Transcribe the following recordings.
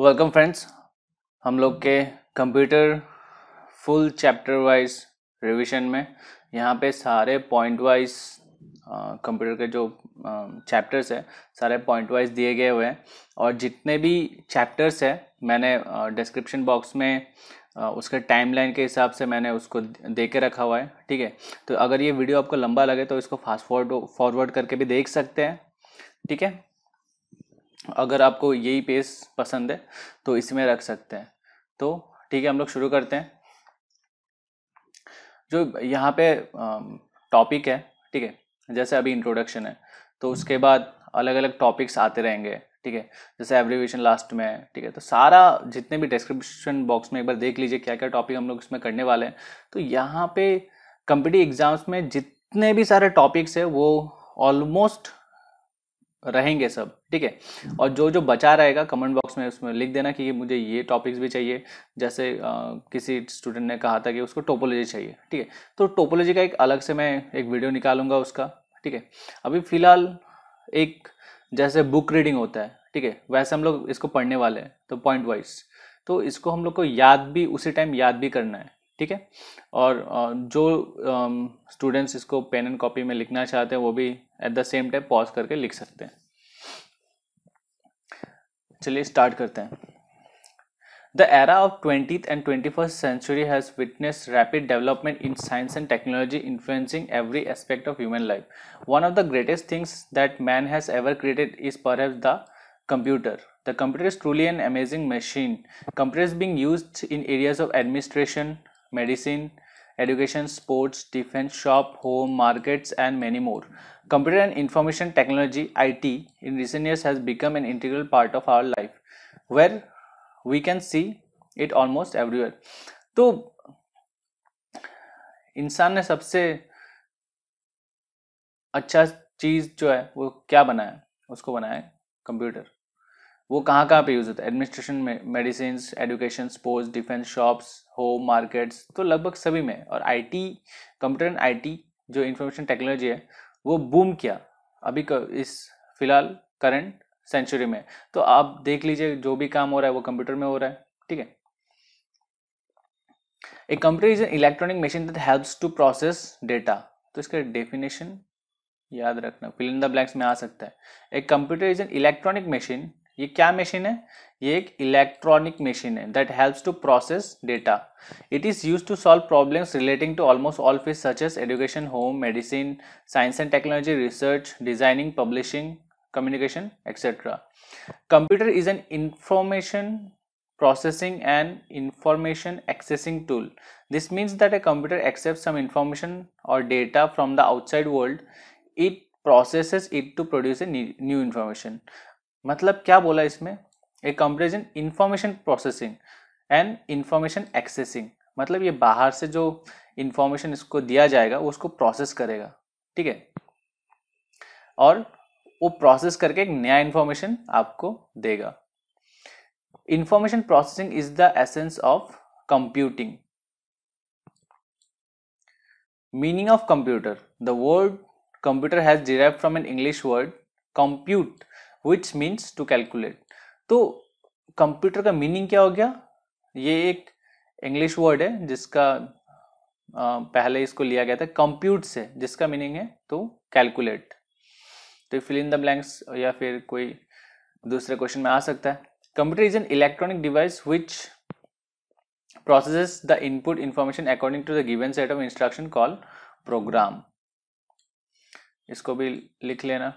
Welcome friends हम लोग के computer full chapter wise revision में यहाँ पे सारे पॉइंट वाइज कंप्यूटर के जो चैप्टर्स है सारे पॉइंट वाइज दिए गए हुए हैं और जितने भी चैप्टर्स है मैंने डिस्क्रिप्शन बॉक्स में उसके टाइमलाइन के हिसाब से मैंने उसको दे के रखा हुआ है ठीक है तो अगर ये वीडियो आपको लंबा लगे तो इसको फास्ट फॉरवर्ड फॉरवर्ड करके भी देख सकते हैं ठीक है अगर आपको यही पेज पसंद है तो इसमें रख सकते हैं तो ठीक है हम लोग शुरू करते हैं जो यहाँ पे टॉपिक है ठीक है जैसे अभी इंट्रोडक्शन है तो उसके बाद अलग अलग टॉपिक्स आते रहेंगे ठीक है जैसे एवरीवेशन लास्ट में है ठीक है तो सारा जितने भी डिस्क्रिप्शन बॉक्स में एक बार देख लीजिए क्या क्या टॉपिक हम लोग इसमें करने वाले हैं तो यहाँ पे कंपिटिव एग्जाम्स में जितने भी सारे टॉपिक्स है वो ऑलमोस्ट रहेंगे सब ठीक है और जो जो बचा रहेगा कमेंट बॉक्स में उसमें लिख देना कि मुझे ये टॉपिक्स भी चाहिए जैसे आ, किसी स्टूडेंट ने कहा था कि उसको टोपोलॉजी चाहिए ठीक है तो टोपोलॉजी का एक अलग से मैं एक वीडियो निकालूंगा उसका ठीक है अभी फ़िलहाल एक जैसे बुक रीडिंग होता है ठीक है वैसे हम लोग इसको पढ़ने वाले हैं तो पॉइंट वाइज तो इसको हम लोग को याद भी उसी टाइम याद भी करना है ठीक है और जो स्टूडेंट्स इसको पेन एंड कॉपी में लिखना चाहते हैं वो भी at the same time pause करके लिख सकते हैं चलिए स्टार्ट करते हैं the era of twenty and twenty first century has witness rapid development in science and technology influencing every aspect of human life one of the greatest things that man has ever created is per the computer the computer is truly an amazing machine computer is being used in areas of administration medicine education sports defence shop home markets and many more computer and information technology I T in recent years has become an integral part of our life where we can see it almost everywhere तो इंसान ने सबसे अच्छा चीज़ जो है वो क्या बनाया उसको बनाया कंप्यूटर वो कहाँ कहाँ पे यूज़ होता है एडमिनिस्ट्रेशन में medicine education sports defence shops home markets तो लगभग सभी में और आईटी कंप्यूटर एंड आईटी जो इंफॉर्मेशन टेक्नोलॉजी है वो बूम किया अभी इस फिलहाल करंट सेंचुरी में तो आप देख लीजिए जो भी काम हो रहा है वो कंप्यूटर में हो रहा है ठीक है a computer is an electronic machine that helps to process data तो इसका डेफिनेशन याद रखना फिल इन द ब्लैंक्स में आ सकता है a computer is an electronic machine ये क्या मशीन है ये एक इलेक्ट्रॉनिक मशीन है that helps to process data it is use to solve problems relating to almost all field such as education home medicine science and technology research designing publishing communication etc computer is an information processing and information accessing tool this means that a computer accepts some information or data from the outside world it processes it to produce a new information मतलब क्या बोला इसमें a comparison information processing and information accessing मतलब ये बाहर से जो information इसको दिया जाएगा वो उसको प्रोसेस करेगा ठीक है और वो प्रोसेस करके एक नया इन्फॉर्मेशन आपको देगा information processing is the essence of computing meaning of computer the word computer has derive from an English word compute which means to calculate तो कंप्यूटर का मीनिंग क्या हो गया ये एक इंग्लिश वर्ड है जिसका पहले इसको लिया गया था कंप्यूट से जिसका मीनिंग है तो कैलकुलेट तो फिल इन द ब्लैंक्स या फिर कोई दूसरे क्वेश्चन में आ सकता है computer is an electronic device which process the input information according to the given set of instruction call program इसको भी लिख लेना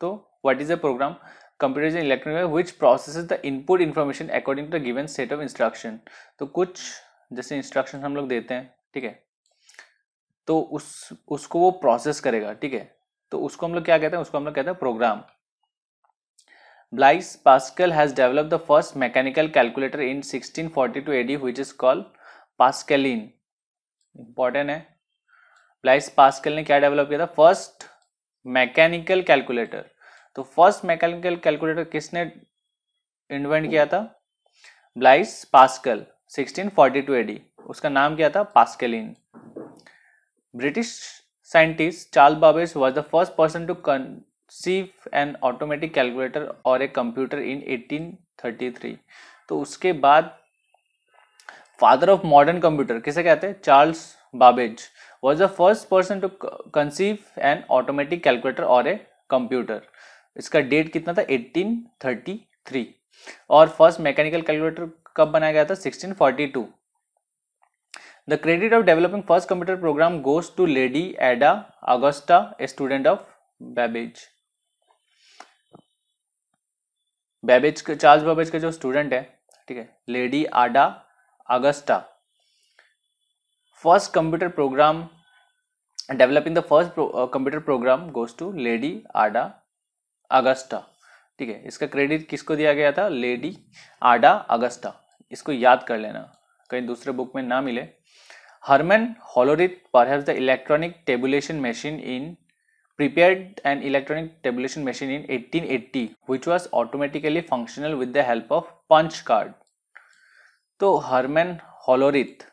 तो What is a program? Computer in electronic which process the input information according to the given set of instruction तो कुछ जैसे instruction हम लोग देते हैं ठीक है तो उस उसको वो प्रोसेस करेगा ठीक है तो उसको हम लोग क्या कहते हैं उसको हम लोग कहते हैं program has develop the first mechanical calculator in sixteen forty two AD which is call Pascaline important है ब्लाइस पास्कल ने क्या डेवलप किया था फर्स्ट मैकेनिकल कैलकुलेटर तो फर्स्ट मैकेनिकल कैलकुलेटर किसने इन्वेंट किया था ब्लाइस पास्कल 1642 एडी उसका नाम क्या था Pascaline British scientist Charles Babbage was the first person to conceive an automatic calculator और ए कंप्यूटर इन 1833 तो उसके बाद फादर ऑफ मॉडर्न कंप्यूटर किसे कहते हैं Charles Babbage was the first person to conceive an automatic calculator और a computer इसका date कितना था 1833 और फर्स्ट मैकेनिकल कैलकुलेटर कब बनाया गया था 1642 the credit of developing first computer program goes to lady Ada Augusta a student of Babbage Babbage Charles Babbage का जो स्टूडेंट है ठीक है lady Ada Augusta first computer program developing the first computer program goes to lady Ada Augusta ठीक है इसका credit किसको दिया गया था लेडी आडा अगस्टा इसको याद कर लेना कहीं दूसरे बुक में ना मिले हरमैन हॉलोरिथ पर the electronic tabulation machine in prepared an electronic tabulation machine in 1880 eighty which was automatically functional with the help of punch card तो हरमैन हॉलोरिथ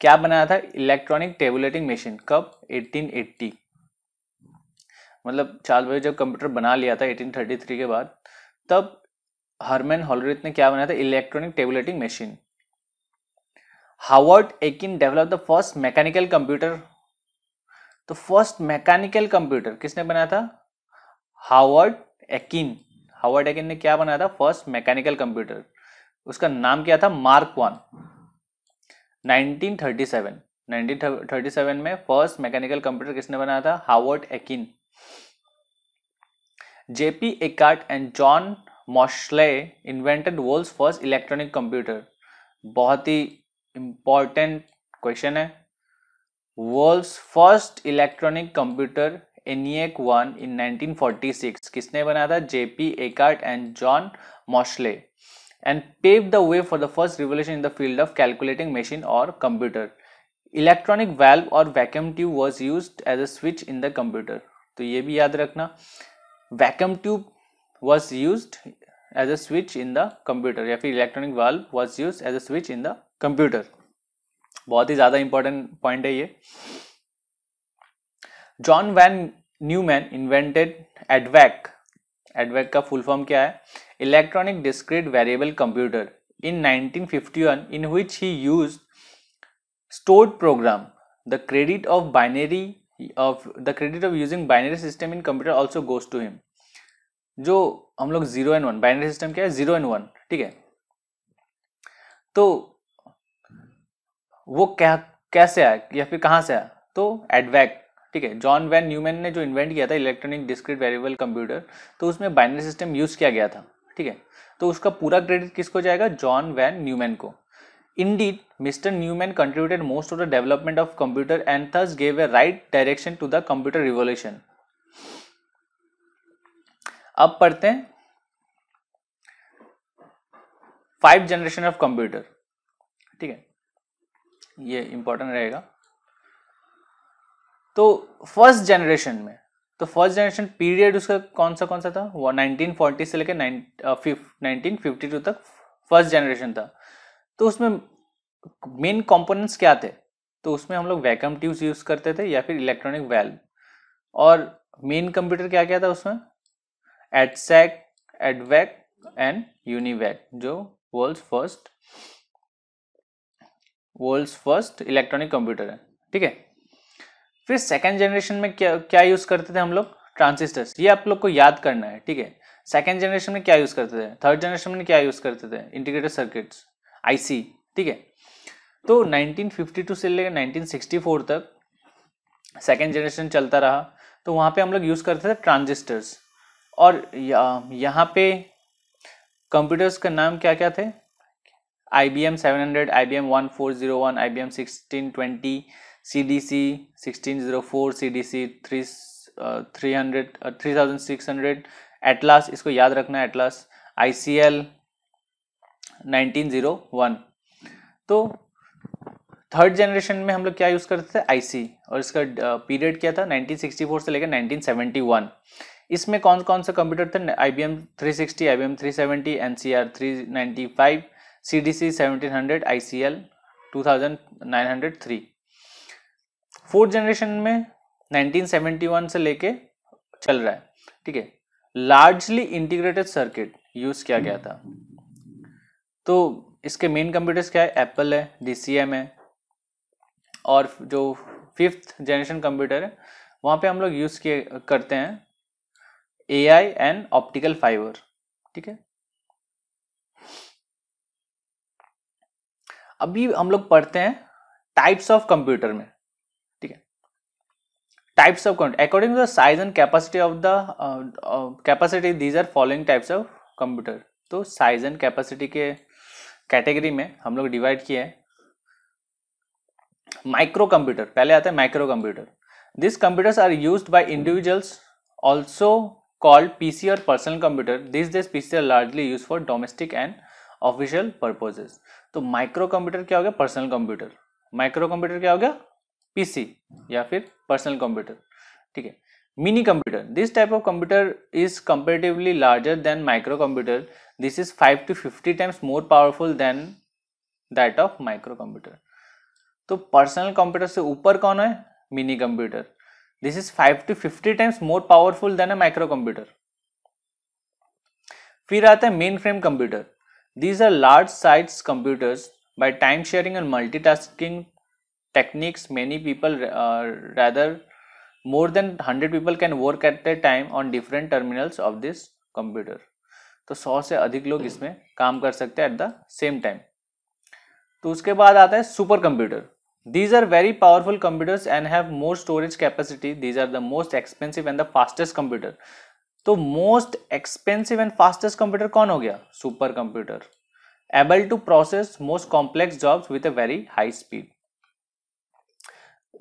क्या बनाया था इलेक्ट्रॉनिक टेबुलेटिंग मशीन कब 1880 मतलब चार्ल्स बेबेज जब कंप्यूटर बना लिया था 1833 के बाद तब हरमैन हॉलरिथ ने क्या बनाया था electronic tabulating machine Howard Aiken develop the first mechanical computer तो फर्स्ट मैकेनिकल कंप्यूटर किसने बनाया था हावर्ड एकिन हावर्ड एकिन ने क्या बनाया था फर्स्ट मैकेनिकल कंप्यूटर उसका नाम क्या था मार्क वन 1937 1937 में फर्स्ट मैकेनिकल कंप्यूटर किसने बनाया था Howard Aiken JP Eckert and John Mauchly invented world first electronic computer बहुत ही इम्पॉर्टेंट क्वेश्चन है world's first electronic computer ENIAC one in 1946 किसने बनाया था JP Eckert and John Mauchly and pave the way for the first revolution in the field of calculating machine और computer electronic valve और vacuum tube was use as a switch in the computer तो ये भी याद रखना vacuum tube was use as a switch in the computer या फिर electronic valve was use as a switch in the computer बहुत ही ज्यादा इंपॉर्टेंट पॉइंट है ये John von Neumann invented EDVAC EDVAC का फुल फॉर्म क्या है electronic discrete variable computer in 1951 in which he use stored program the credit of binary of the credit of using binary system in computer also goes to him जो हम लोग zero and one binary system क्या है zero and one ठीक है तो वो क्या कैसे आया या फिर कहाँ से आया तो एडवैक ठीक है जॉन वैन न्यूमैन ने जो इन्वेंट किया था इलेक्ट्रॉनिक डिस्क्रीट वेरिएबल कंप्यूटर तो उसमें बाइनरी सिस्टम यूज किया गया था ठीक है तो उसका पूरा क्रेडिट किसको जाएगा जॉन वैन न्यूमैन को Indeed, Mr. Newman contributed most to the development of computer and thus gave a right direction to the computer revolution. अब पढ़ते हैं फाइव जनरेशन ऑफ कंप्यूटर ठीक है ये इंपॉर्टेंट रहेगा तो फर्स्ट जनरेशन में तो फर्स्ट जनरेशन पीरियड उसका कौन सा कौन सा था वो 1940 से लेकर नाइन फिफ्ट टू तक फर्स्ट जनरेशन था तो उसमें मेन कंपोनेंट्स क्या थे तो उसमें हम लोग वैक्यूम ट्यूब्स यूज़ करते थे या फिर इलेक्ट्रॉनिक वेल्व और मेन कंप्यूटर क्या क्या था उसमें एडसेक एडवेक एंड यूनिवेक जो world first world first electronic computer है ठीक है फिर सेकेंड जनरेशन में क्या क्या यूज़ करते थे हम लोग ट्रांसिस्टर्स ये आप लोग को याद करना है ठीक है सेकेंड जनरेशन में क्या यूज़ करते थे थर्ड जनरेशन में क्या यूज़ करते थे इंटीग्रेटेड सर्किट्स आईसी ठीक है तो 1952 से लेकर 1964 तक सेकेंड जनरेशन चलता रहा तो वहाँ पे हम लोग यूज़ करते थे ट्रांजिस्टर्स और यहाँ पे कंप्यूटर्स का नाम क्या क्या थे I B M seven hundred I B M one four zero one I B M sixteen twenty C D C sixteen zero four C D C three three hundred three thousand six hundred Atlas इसको याद रखना atlas आई C L 1901 तो third generation में हम लोग क्या use करते थे आईसी और इसका पीरियड क्या था 1964 से लेकर 1971 इसमें कौन कौन से कंप्यूटर थे IBM 360 IBM 370 NCR 395 CDC 1700 ICL 2903 fourth generation में 1971 से लेके चल रहा है ठीक है लार्जली इंटीग्रेटेड सर्किट यूज किया गया था तो इसके मेन कंप्यूटर्स क्या है एप्पल है डी है और जो फिफ्थ जनरेशन कंप्यूटर है वहाँ पे हम लोग यूज़ किए करते हैं A I and optical fibre ठीक है अभी हम लोग पढ़ते हैं टाइप्स ऑफ कंप्यूटर में ठीक है types of computer according to the size and capacity of the capacity these are following types of computer तो साइज एंड कैपेसिटी के कैटेगरी में हम लोग डिवाइड किए हैं माइक्रो कंप्यूटर पहले आता है micro computer this computers are used by individuals also called PC और personal computer this this PC are largely use for domestic and official purposes तो माइक्रो कंप्यूटर क्या हो गया पर्सनल कंप्यूटर माइक्रो कंप्यूटर क्या हो गया पीसी या फिर पर्सनल कंप्यूटर ठीक है mini computer this type of computer is comparatively larger than micro computer this is 5 to 50 times more powerful than that of micro computer so personal computer se upar kaun hai mini computer this is 5 to 50 times more powerful than a micro computer fir aata mainframe computer these are large size computers by time sharing and multitasking techniques many people are uh, rather more than hundred people can work at a time on different terminals of this computer तो सौ से अधिक लोग hmm. इसमें काम कर सकते हैं एट द सेम टाइम तो उसके बाद आता है super computer these are very powerful computers and have more storage capacity these are the most expensive and the fastest computer तो most expensive and fastest computer कौन हो गया super computer able to process most complex job with a very high speed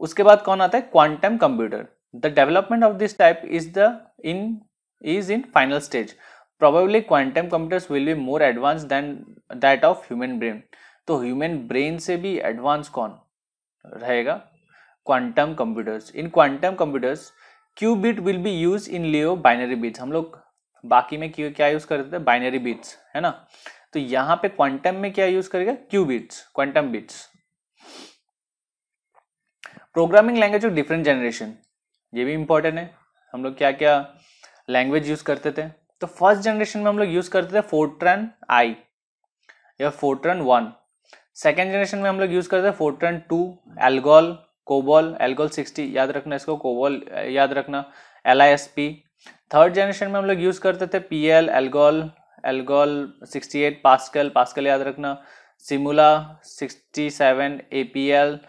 उसके बाद कौन आता है quantum computer the development of this type is the in is in final stage probably quantum computers will be more advanced than that of human brain to so, human brain se bhi advance kon rahega quantum computers in quantum computers qubit will be use in lieu binary bits हम लोग बाकी में क्यों क्या use करते थे binary bits है ना तो यहाँ पे क्वांटम में क्या यूज करेगा Q bits quantum bits programming language of different generation ये भी इम्पोर्टेंट है हम लोग क्या क्या लैंग्वेज यूज़ करते थे तो फर्स्ट जनरेशन में हम लोग यूज़ करते थे फोर्ट्रन आई या फोर्ट्रन वन सेकेंड जनरेशन में हम लोग यूज़ करते थे Fortran two Algol Cobol Algol sixty याद रखना इसको कोबॉल याद रखना L I S P third generation में हम लोग यूज़ करते थे P L Algol Algol sixty eight Pascal Pascal याद रखना Simula sixty seven A P L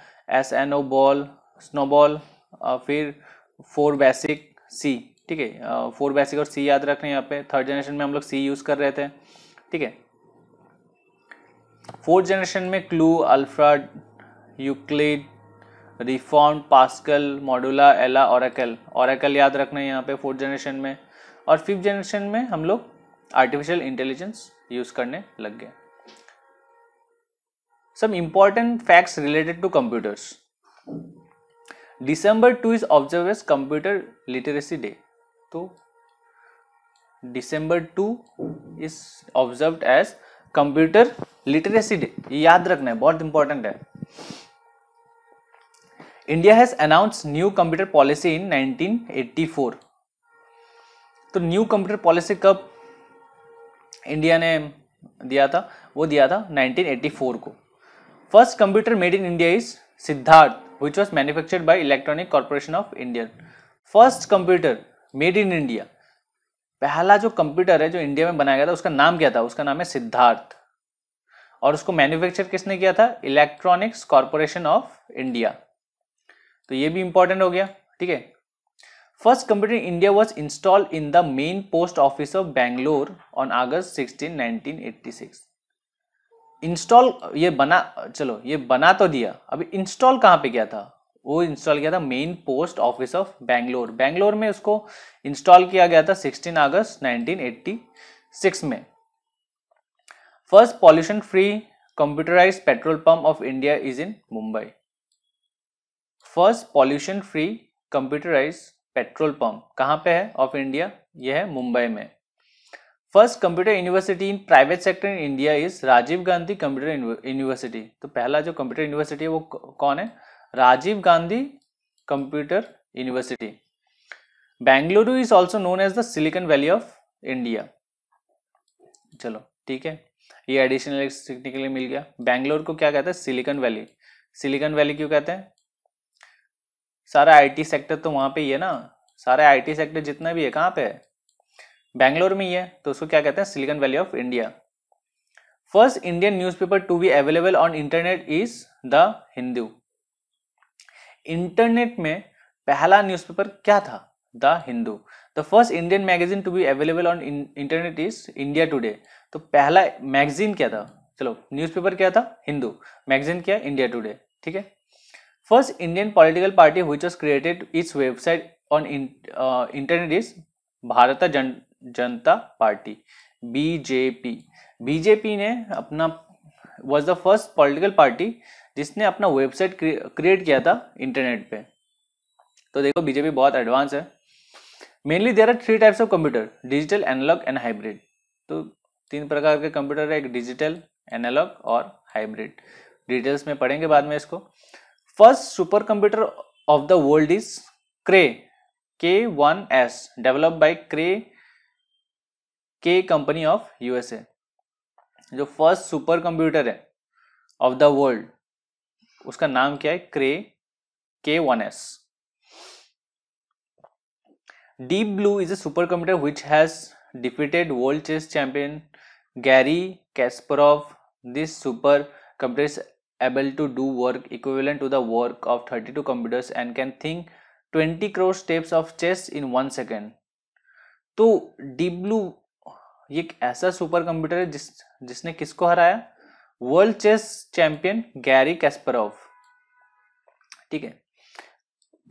S N O ball Snobol फिर फोर बेसिक सी ठीक है फोर बेसिक और सी याद रख रहे हैं यहाँ पे थर्ड जनरेशन में हम लोग सी यूज़ कर रहे थे ठीक है फोर्थ जनरेशन में CLU Alphard Euclid reform Pascal Modula Ella Oracle औरकल याद रखना है यहाँ पे फोर्थ जनरेशन में और फिफ्थ जनरेशन में हम लोग आर्टिफिशियल इंटेलिजेंस यूज़ करने लग गए some important facts related to computers December two is observe as computer literacy day तो December two is observe as computer literacy day याद रखना है बहुत इंपॉर्टेंट है India has announce new computer policy in 1984 तो न्यू कंप्यूटर पॉलिसी कब India ने दिया था वो दिया था 1984 को first computer made in India is Siddharth which was manufactured by Electronic Corporation of India. First computer made in India. पहला जो कंप्यूटर है जो इंडिया में बनाया गया था उसका नाम क्या था उसका नाम है सिद्धार्थ और उसको मैन्युफैक्चर किसने किया था इलेक्ट्रॉनिक्स कॉरपोरेशन ऑफ इंडिया तो ये भी इंपॉर्टेंट हो गया ठीक है first computer India was install in the main post office of Bangalore on August sixteen nineteen eighty six install ये बना चलो ये बना तो दिया अब इंस्टॉल कहाँ पे किया था वो इंस्टॉल किया था main post office of Bangalore Bangalore में उसको इंस्टॉल किया गया था 16 अगस्त 1986 में first pollution free computerize petrol pump of India is in Mumbai first pollution free computerize petrol pump कहाँ पे है ऑफ इंडिया यह है मुंबई में first computer university in private sector in India is Rajiv Gandhi computer university तो पहला जो कंप्यूटर यूनिवर्सिटी है वो कौन है Rajiv Gandhi computer university Bengaluru is also known as the Silicon Valley of India चलो ठीक है ये एडिशनल सीखने के लिए मिल गया बैंगलोर को क्या कहते हैं सिलिकन वैली सिलिकन वैली क्यों कहते हैं सारा आईटी सेक्टर तो वहां पे ही है ना सारे आईटी सेक्टर जितना भी है कहाँ पे है बैंगलोर में ही है तो उसको क्या कहते हैं Silicon Valley of India first Indian newspaper to be available on internet is the Hindu internet में पहला न्यूज़पेपर क्या था the Hindu the first Indian magazine to be available on internet is India Today तो पहला मैगजीन क्या था चलो न्यूज़पेपर क्या था हिंदू मैगजीन क्या इंडिया टूडे ठीक है first Indian political party which was created its website on internet is Bharat Jan जनता पार्टी बीजेपी बीजेपी ने अपना was the first political party जिसने अपना वेबसाइट क्रिएट किया था इंटरनेट पे तो देखो बीजेपी बहुत एडवांस है mainly there are three types of computer digital analog and hybrid तो तीन प्रकार के कंप्यूटर है एक डिजिटल एनालॉग और हाइब्रिड डिटेल्स में पढ़ेंगे बाद में इसको first super computer of the world is Cray के one S developed by Cray के कंपनी ऑफ यूएसए जो फर्स्ट सुपर कंप्यूटर है ऑफ द वर्ल्ड उसका नाम क्या है क्रे के one S Deep Blue is A super computer which has defeated world chess champion Garry of this super computer is able to do work equivalent to the work of thirty two computers and can think twenty crore steps of chess in one second तो Deep Blue ये एक ऐसा super computer है जिस जिसने किसको हराया world chess champion Garry Kasparov ठीक है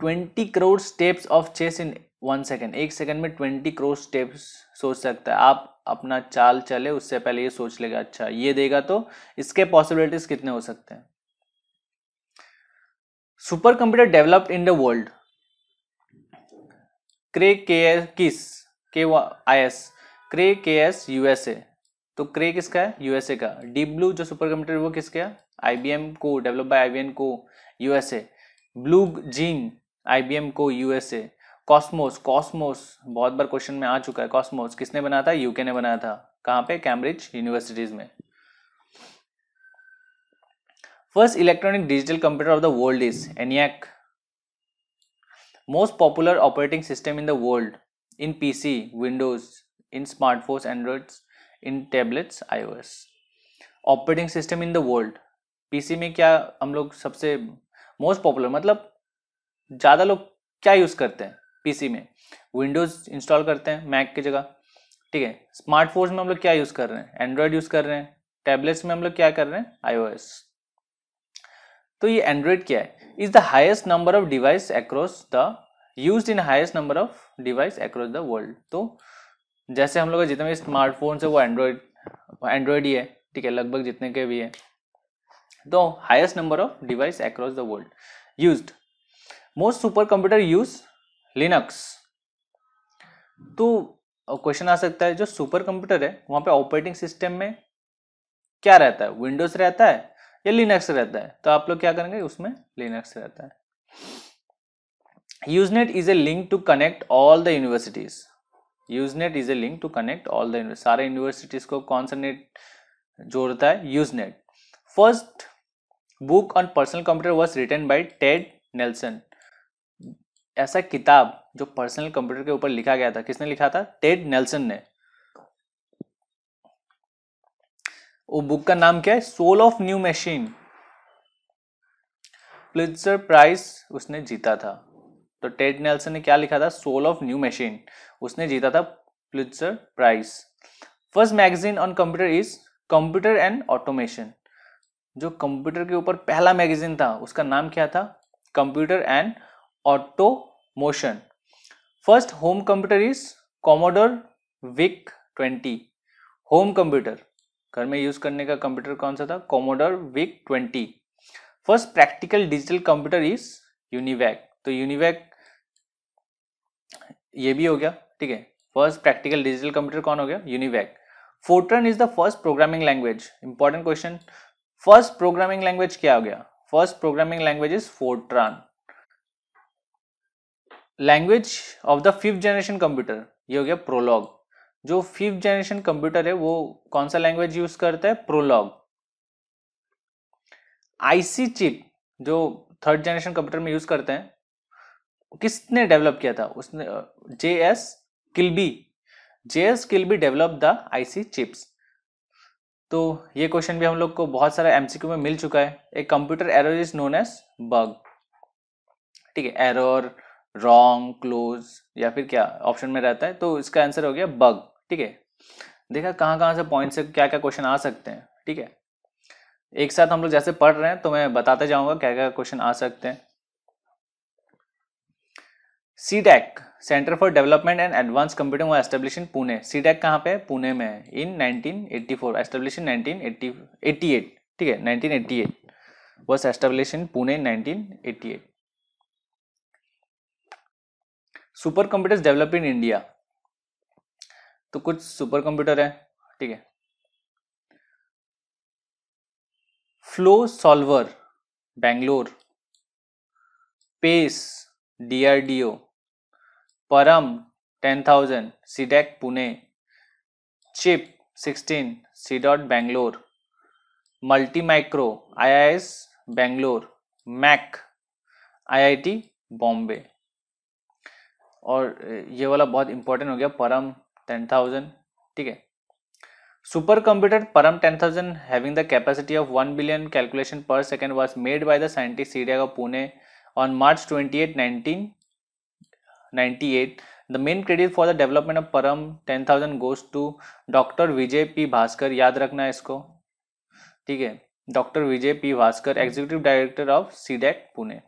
twenty crore steps of chess in one second एक सेकेंड में ट्वेंटी करोड़ स्टेप्स सोच सकता है आप अपना चाल चले उससे पहले ये सोच लेगा अच्छा ये देगा तो इसके पॉसिबिलिटीज कितने हो सकते हैं super computer developed in the world Cray के किस के आई एस क्रे के एस यूएसए तो क्रे किसका है यूएसए का डीप ब्लू जो सुपर कंप्यूटर वो किसका आईबीएम को डेवलप बाय आईबीएम को यूएसए ब्लू जीन आईबीएम को यूएसए कॉस्मोस कॉस्मोस बहुत बार क्वेश्चन में आ चुका है कॉस्मोस किसने बनाया था यूके ने बनाया था कहाँ पे कैम्ब्रिज यूनिवर्सिटीज में first electronic digital computer of the world is ENIAC most popular operating system in the world in PC Windows in smartphones, androids, in tablets, iOS. Operating system in the world PC में क्या हम लोग सबसे most popular मतलब ज़्यादा लोग क्या use करते हैं पीसी में विंडोज़ इंस्टॉल करते हैं मैक की जगह ठीक है स्मार्टफोन्स में हम लोग क्या यूज़ कर रहे हैं एंड्रॉयड यूज़ कर रहे हैं टैबलेट्स में हम लोग क्या कर रहे हैं आईओएस तो ये एंड्रॉयड क्या है is the highest number of device across the use in highest number of device across the world तो जैसे हम लोग जितने भी स्मार्टफोन है वो एंड्रॉयड एंड्रॉयड ही है ठीक है लगभग जितने के भी है तो highest number of device across the world use most super computer use Linux तो क्वेश्चन आ सकता है जो सुपर कंप्यूटर है वहां पे ऑपरेटिंग सिस्टम में क्या रहता है विंडोज रहता है या लिनक्स रहता है तो आप लोग क्या करेंगे उसमें लिनक्स रहता है Usenet is a link to connect all the universities Usenet is a link to connect all the सारे यूनिवर्सिटीज को कौन सा नेट जोड़ता है Usenet first book on personal computer was return by Ted Nelson ऐसा किताब जो पर्सनल कंप्यूटर के ऊपर लिखा गया था किसने लिखा था टेड नेल्सन ने वो बुक का नाम क्या है Soul of New Machine Pulitzer prize उसने जीता था तो टेड नेल्सन ने क्या लिखा था सोल ऑफ न्यू मशीन उसने जीता था Pulitzer prize first magazine on computer is computer and automation जो कंप्यूटर के ऊपर पहला मैगजीन था उसका नाम क्या था computer and automation first home computer is Commodore VIC twenty home computer घर में यूज करने का कंप्यूटर कौन सा था Commodore VIC twenty first practical digital computer is UNIVAC तो यूनिवैक ये भी हो गया ठीक है फर्स्ट प्रैक्टिकल डिजिटल कंप्यूटर कौन हो गया UNIVAC Fortran is the first programming language important question first programming language क्या हो गया first programming language is Fortran language of the fifth generation computer ये हो गया प्रोलॉग जो फिफ्थ जनरेशन कंप्यूटर है वो कौन सा लैंग्वेज यूज करता है प्रोलॉग आईसी चिप जो थर्ड जनरेशन कंप्यूटर में यूज करते हैं किसने डेवलप किया था उसने J S Kilby JS Kilby develop the IC chips तो ये क्वेश्चन भी हम लोग को बहुत सारा एमसीक्यू में मिल चुका है a computer error is known as bug ठीक है एरर रॉन्ग क्लोज या फिर क्या ऑप्शन में रहता है तो इसका आंसर हो गया बग ठीक है देखा कहाँ कहाँ से पॉइंट से क्या क्या क्वेश्चन आ सकते हैं ठीक है एक साथ हम लोग जैसे पढ़ रहे हैं तो मैं बताते जाऊंगा क्या क्या क्वेश्चन आ सकते हैं DAC centre for development and advance computing हुआ एस्टेब्लिश इन पुणे टैक कहाँ पे पुणे में है इन 1984 एस्टेब्लिश इन 1988 ठीक है 1988 at establish in Pune at super computers develop in India तो कुछ सुपर कंप्यूटर है ठीक है flow solver Bangalore PACE DRDO Param ten thousand C-DAC Pune chip sixteen C dot Bangalore multi micro I I S Bangalore Mac I I T Bombay और ये वाला बहुत important हो गया परम टेन थाउजेंड ठीक है super computer Param ten thousand having the capacity of one billion calculation per second was made by the scientist C-DAC का Pune on March twenty eight nineteen 98 the main credit for the development of param 10000 goes to dr vijay p bhaskar yaad rakhna है इसको ठीक है doctor Vijay P Bhaskar executive director of C-DAC Pune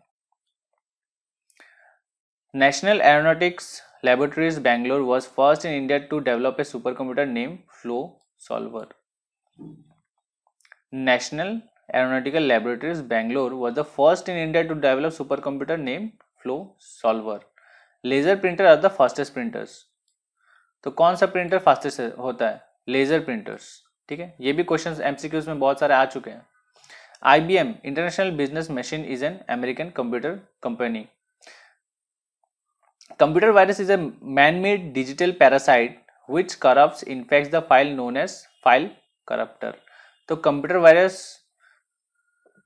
national aeronautics laboratories bangalore was first in india to develop a supercomputer named flow solver national aeronautical laboratories bangalore was the first in india to develop supercomputer named flow solver laser printer are the fastest printers तो कौन सा printer fastest होता है laser printers ठीक है ये भी question MCQs में बहुत सारे आ चुके हैं I B M international business machine is an American computer company computer virus is a man made digital parasite which corrupt infect the file known as file corruptor तो कंप्यूटर वायरस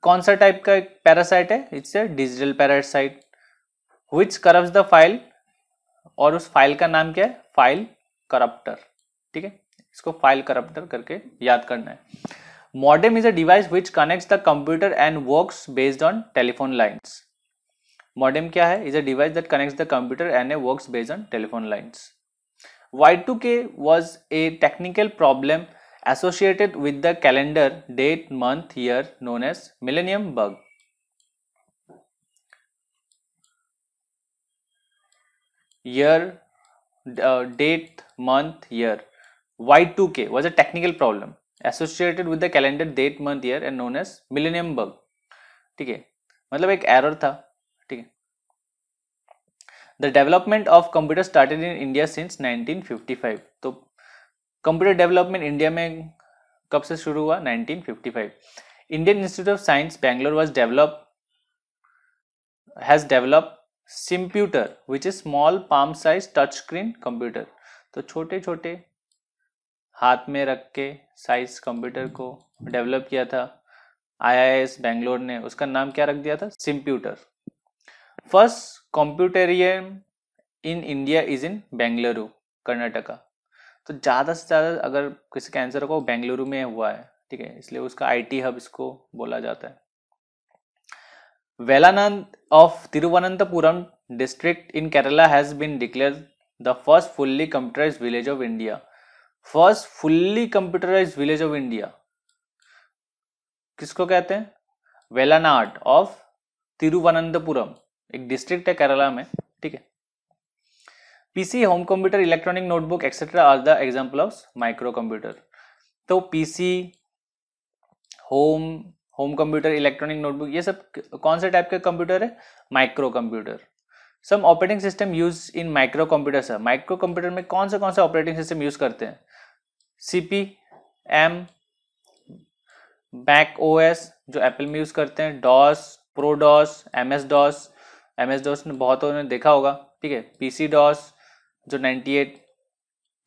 कौन सा type का parasite है it's a digital parasite which corrupts the file और उस file का नाम क्या है फाइल करप्टर ठीक है इसको फाइल करप्टर करके याद करना है modem is a device which connect the computer and work based on telephone line modem क्या है is a device that connect the computer and a work based on telephone two K was a technical problem associated with the calendar date month year known as millennium bug year uh, date month year y2k was a technical problem associated with the calendar date month year and known as millennium bug theek hai matlab ek error tha theek hai the development of computer started in india since 1955 to computer development india mein kab se shuru hua 1955 indian institute of science bangalore was developed has developed Simputer which is small palm size touch screen computer तो छोटे छोटे हाथ में रख के size computer को develop किया था आईआईएस बेंगलोर ने उसका नाम क्या रख दिया था Simputer first computerium in India is in Bengaluru Karnataka तो ज़्यादा से ज़्यादा अगर किसी कैंसर को बेंगलुरु में हुआ है ठीक है इसलिए उसका आईटी हब इसको बोला जाता है Velanand of Thiruvananthapuram district in Kerala has been declared the first fully computerized village of India. First fully computerized village of India. किसको कहते हैं वेलानाड ऑफ तिरुवनंतपुरम एक डिस्ट्रिक्ट है केरला में ठीक है PC home computer electronic notebook etcetera are the example of micro computer तो PC home home computer electronic notebook ये सब कौन से टाइप के कंप्यूटर है micro computer some operating system use in micro computer sir micro computer में कौन से कौन से ऑपरेटिंग सिस्टम यूज करते हैं C P M Mac O S जो एप्पल में यूज़ करते हैं DOS pro DOS M S DOS M S DOS ने बहुत ने देखा होगा ठीक है पी सी डॉस जो नाइन्टी एट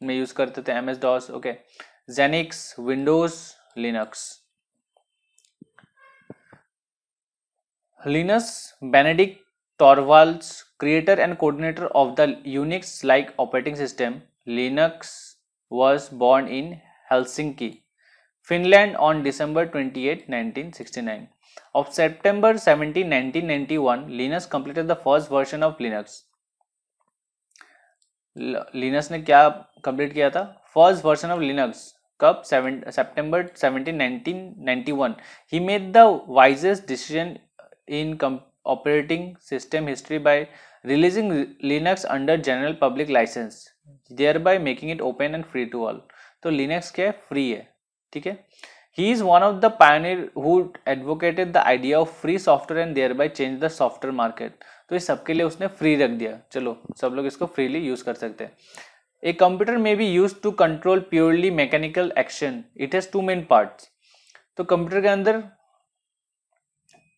में यूज़ करते थे M S DOS okay Xenix Windows Linux Linus Benedict Torvalds, creator and coordinator of the Unix-like operating system Linux, was born in Helsinki, Finland on December 28, 1969. Of September 17, 1991, Linus completed the first version of Linux. Linus ने क्या complete किया था first version of Linux कब September seventeen nineteen ninety one he made the wisest decision in operating system history by releasing Linux under general public licence thereby making it open and free to all तो Linux क्या है free है ठीक है he is one of the pioneer who advocated the idea of free software and thereby change the software market तो इस सबके लिए उसने फ्री रख दिया चलो सब लोग इसको फ्रीली यूज़ कर सकते हैं ए कंप्यूटर में be use to control purely mechanical action it has two main parts तो कंप्यूटर के अंदर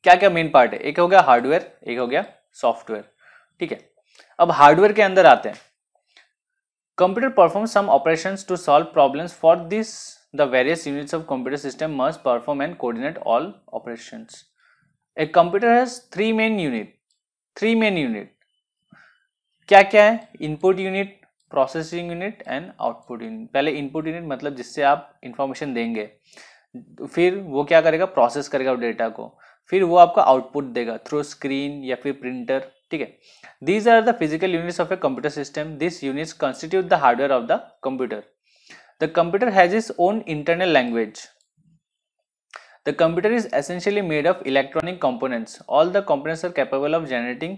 क्या क्या मेन पार्ट है एक हो गया हार्डवेयर एक हो गया सॉफ्टवेयर ठीक है अब हार्डवेयर के अंदर आते हैं computer perform some operation to solve problem for this the various units of computer system must perform and coordinate all operation a computer has three main unit three main unit क्या क्या है input unit processing unit and output unit पहले input unit मतलब जिससे आप information देंगे फिर वो क्या करेगा प्रोसेस करेगा डेटा को फिर वो आपका आउटपुट देगा थ्रू स्क्रीन या फिर प्रिंटर ठीक है these are the physical units of a computer system this units constitute the hardware of the computer the computer has its own internal language the computer is essentially made of electronic components. All the components are capable of generating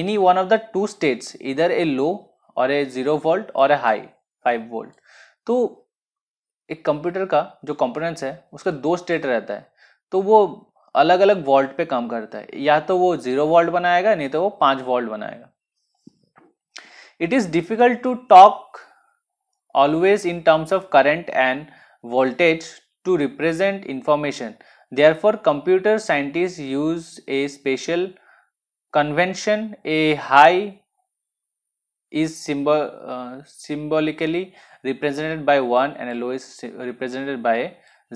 any one of the two states either a लो और ए zero volt और ए high five volt तो एक computer का जो components है उसका दो state रहता है तो वो अलग अलग वोल्ट पे काम करता है या तो वो जीरो वोल्ट बनाएगा नहीं तो वो पांच वोल्ट बनाएगा it is difficult to talk always in terms of current and voltage to represent information therefore computer scientist use a special convention a high is symbol symbolically represented by one and low represented by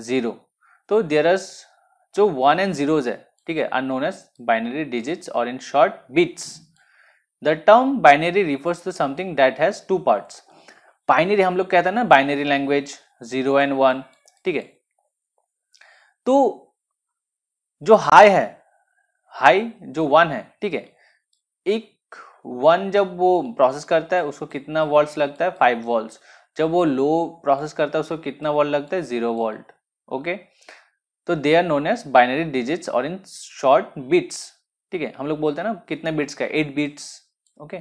zero तो there are जो one and zeros है ठीक है are known as binary digits or in short bits the term binary refers to something that has two parts binary हम लोग कहते हैं ना binary language zero and one ठीक है तो जो हाई है हाई जो वन है ठीक है एक वन जब वो प्रोसेस करता है उसको कितना वॉल्ट लगता है फाइव वॉल्ट जब वो लो प्रोसेस करता है उसको कितना वॉल्ट लगता है जीरो वॉल्ट ओके okay? तो they are known as binary digits or in short bits ठीक है हम लोग बोलते हैं ना कितने बिट्स का एट बिट्स ओके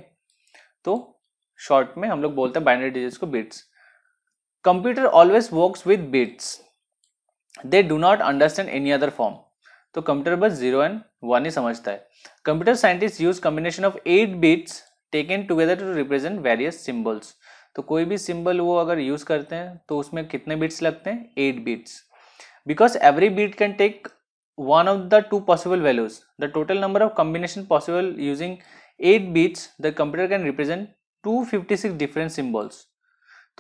तो शॉर्ट में हम लोग बोलते हैं बाइनरी डिजिट्स को bits computer always works with bits they do not understand any other form तो कंप्यूटर बस जीरो एंड वन ही समझता है computer scientist use combination of eight bits taken together to represent various symbols तो कोई भी symbol वो अगर यूज करते हैं तो उसमें कितने बिट्स लगते हैं eight bits because every bit can take one of the two possible values the total number of combination possible using 8 bits the computer can represent 256 different symbols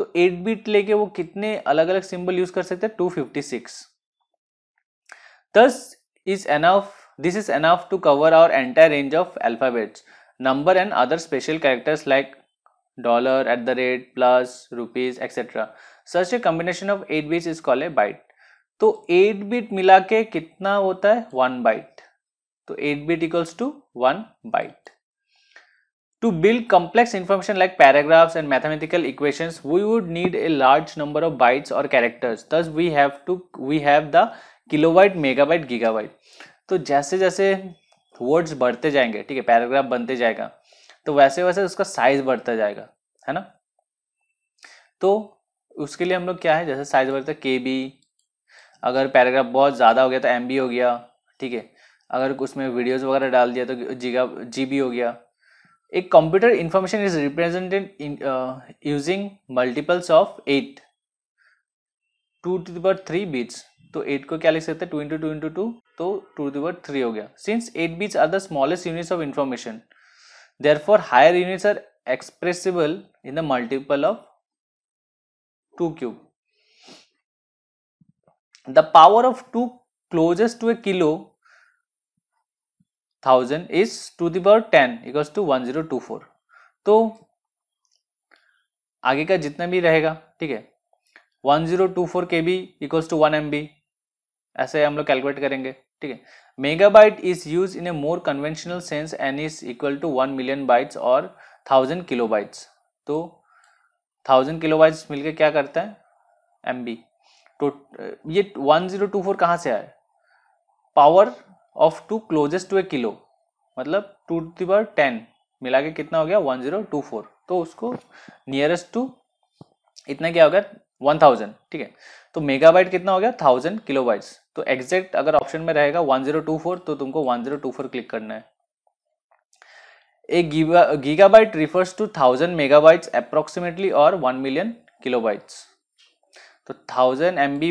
So 8 bit लेके वो कितने अलग अलग सिंबल यूज कर सकते 256 Thus, is enough this is enough to cover our entire range of alphabets number and other special characters like dollar at the rate plus rupees etc such a combination of 8 bits is called a byte तो 8 bit मिला के कितना होता है one byte तो 8 bit equals to one byte To build complex information like paragraphs and mathematical equations, we would need a large number of bytes or characters. Thus, we have to we have the kilobyte, megabyte, gigabyte. तो जैसे जैसे words बढ़ते जाएंगे ठीक है paragraph बनते जाएगा तो वैसे वैसे उसका साइज बढ़ता जाएगा है ना तो उसके लिए हम लोग क्या है जैसे साइज बढ़ता है के बी अगर पैराग्राफ बहुत ज़्यादा हो गया तो एम हो गया ठीक है अगर उसमें वीडियोज़ वगैरह डाल दिया तो जीगा जी हो गया एक computer information is represented in using multiples of eight to to there three beats तो एट को क्या लिख सकते हैं two into two into two तो टू टू दर थ्री हो गया since at beats are the smallest units of information there for higher units are expressible in the multiple of two cube the power of 2 closest to a kilo thousand is to the power 10 equals to 1024 तो आगे का जितना भी रहेगा ठीक है 1024 zero two four K B equals to one M B ऐसे हम लोग कैलकुलेट करेंगे ठीक है megabyte is use in a more conventional sense and is equal to one million bytes or thousand kilo bytes तो थाउजेंड किलो बाइट्स मिलकर क्या करता है एम बी तो ये 1024 कहाँ से आए power of two closest to a kilo मतलब टू दी पावर टेन मिला के कितना हो गया 1024 तो उसको नियरेस्ट टू इतना क्या हो गया वन थाउजेंड ठीक है तो मेगाबाइट कितना हो गया थाउजेंड किलो बाइट्स तो एग्जैक्ट अगर ऑप्शन में रहेगा वन जीरो टू फोर तो तुमको one zero two four click करना है a giga gigabyte refers to thousand megabytes approximately or one million kilobytes तो थाउजेंड एम बी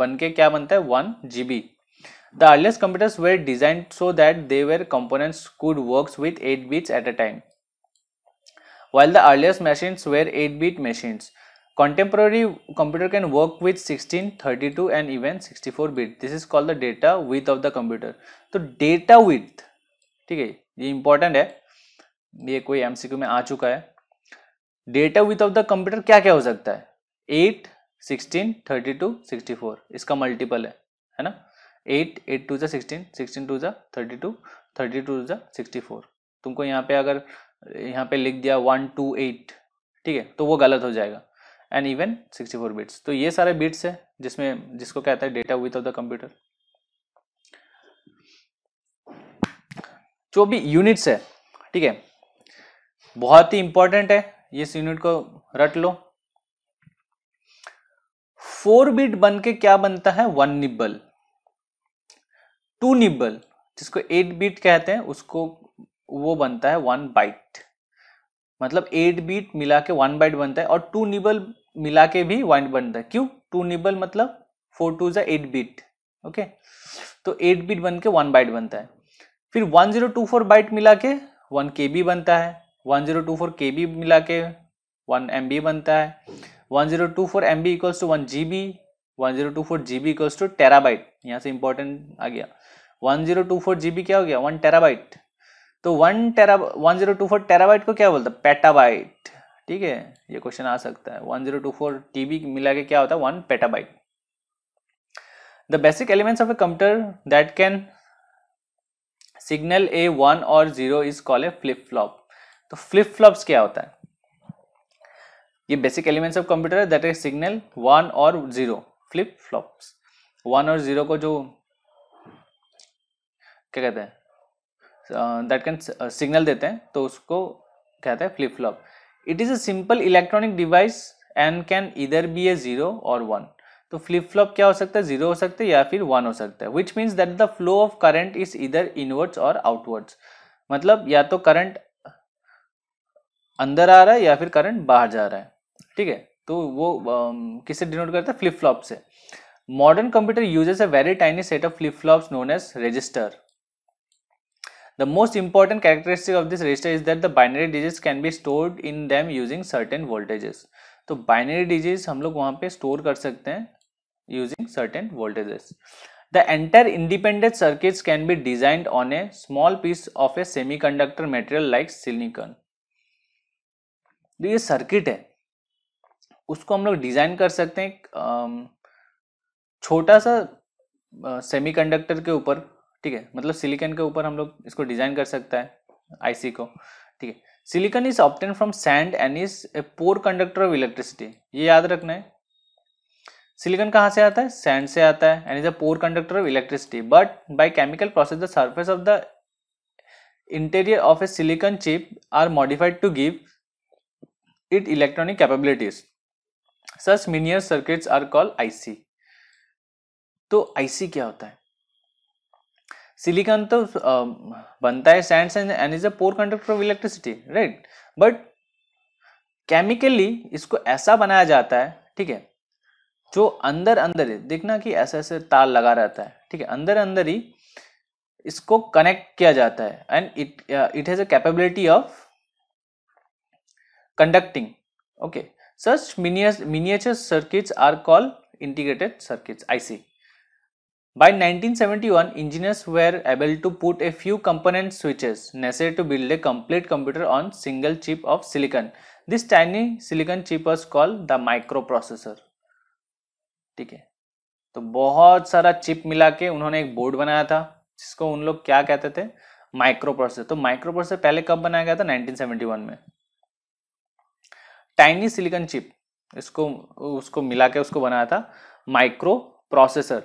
बन के क्या बनता है one G B the earliest computers were design so that their components could work with eight bits at a time while the earliest machine were eight bit machine contemporary computer can work with sixteen thirty two and even sixty four bit this is called the data width of the computer तो data width ठीक है ये important है ये कोई MCQ में आ चुका है data width of the computer क्या क्या हो सकता है eight sixteen thirty two sixty four इसका मल्टीपल है है ना एट एट टू ज़ा सिक्सटीन सिक्सटीन टू ज़ा थर्टी टू थर्टी टू ज़ा सिक्सटी फोर तुमको यहाँ पे अगर यहाँ पे लिख दिया वन टू एट ठीक है तो वो गलत हो जाएगा and even sixty four bits तो ये सारे बिट्स है जिसमें जिसको कहता है data width of the computer जो भी यूनिट्स है ठीक है बहुत ही इंपॉर्टेंट है इस यूनिट को रट लो फोर बिट बन के क्या बनता है वन निब्बल टू निब्बल जिसको एट बीट कहते हैं उसको वो बनता है वन बाइट मतलब एट बीट मिला के वन बाइट बनता है और टू निबल मिला के भी वन बनता है क्यों टू निबल मतलब फोर टू ज़ा एट बीट ओके तो एट बीट बन के वन बाइट बनता है फिर one zero two four byte मिला के वन के बी बनता है one zero two four K B मिला के वन एम बी बनता है one zero two four M B equals to one G B one zero two four G B equals to terabyte यहाँ से important आ गया one zero two four G B क्या हो गया वन टेराबाइट तो one tera one zero two four terabyte को क्या बोलता है पेटाबाइट ठीक है ये क्वेश्चन आ सकता है one zero two four T B मिला के क्या होता है one petabyte the basic elements of a computer that can signal a one or zero is call a flip flop तो फ्लिप फ्लॉप्स क्या होता है ये बेसिक एलिमेंट्स ऑफ कंप्यूटर है that is signal one or zero flip flops one or zero को जो क्या कहते हैं दैट कैन सिग्नल देते हैं तो उसको कहते हैं flip flop it is a simple electronic device and can either be a zero or one तो फ्लिप फ्लॉप क्या हो सकता है जीरो हो सकता है या फिर वन हो सकता है which means that the flow of current is either inwards or outwards मतलब या तो करंट अंदर आ रहा है या फिर करंट बाहर जा रहा है ठीक है तो वो किससे डिनोट करता है फ्लिप फ्लॉप से modern computer uses a very tiny set of flip flop known as register the most important characteristic of this register is that the binary digit can be stored in them using certain voltages तो binary digit हम लोग वहां पे store कर सकते हैं using certain voltages the entire independent circuits can be designed on a small piece of a semiconductor material like silicon ये circuit है उसको हम लोग डिज़ाइन कर सकते हैं छोटा सा सेमीकंडक्टर के ऊपर ठीक है मतलब सिलिकॉन के ऊपर हम लोग इसको डिज़ाइन कर सकता है आईसी को ठीक है silicon is obtain from sand and is a poor conductor of electricity ये याद रखना है सिलिकॉन कहाँ से आता है सैंड से आता है and is a poor conductor of electricity but by chemical process the surface of the interior of a silicon chip are modified to give it electronic capabilities such miniature circuits are called IC तो IC क्या होता है silicon तो um, बनता है sand and and is a poor conductor of electricity right but chemically इसको ऐसा बनाया जाता है ठीक है जो अंदर अंदर देखना कि ऐसे ऐसे तार लगा रहता है ठीक है अंदर अंदर ही इसको कनेक्ट किया जाता है and it it has a capability of conducting okay Such miniature circuits are called integrated circuits IC. By 1971, engineers were able to put a few component switches necessary to build a complete computer on single chip of silicon. This tiny silicon chip was called the microprocessor. ठीक है तो बहुत सारा chip मिला के उन्होंने एक board बनाया था जिसको उन लोग क्या कहते थे माइक्रो प्रोसेसर तो माइक्रो प्रोसेसर पहले कब बनाया गया था 1971 में टाइनी सिलिकन चिप इसको उसको मिला के उसको बनाया था microprocessor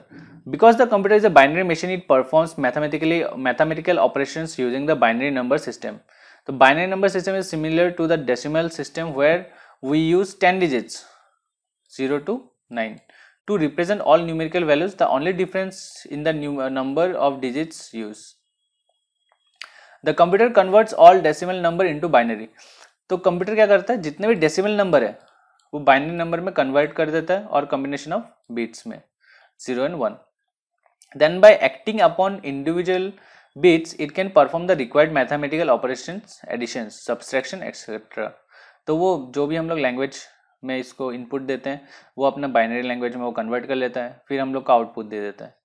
because the computer is a binary machine it performs mathematically mathematical operation using the binary number system तो binary number system is similar to the decimal system where we use ten digits zero to nine to represent all numerical values the only difference in the number of digits use the computer converts all decimal number into binary तो computer क्या करता है जितने भी decimal number है वो binary number में convert कर देता है और कॉम्बिनेशन ऑफ बीट्स में zero and one then by acting upon individual bits it can perform the required mathematical operation addition subtraction etcetera तो वो जो भी हम लोग लैंग्वेज में इसको इनपुट देते हैं वो अपना बाइनरी लैंग्वेज में वो कन्वर्ट कर लेता है फिर हम लोग का आउटपुट दे देता है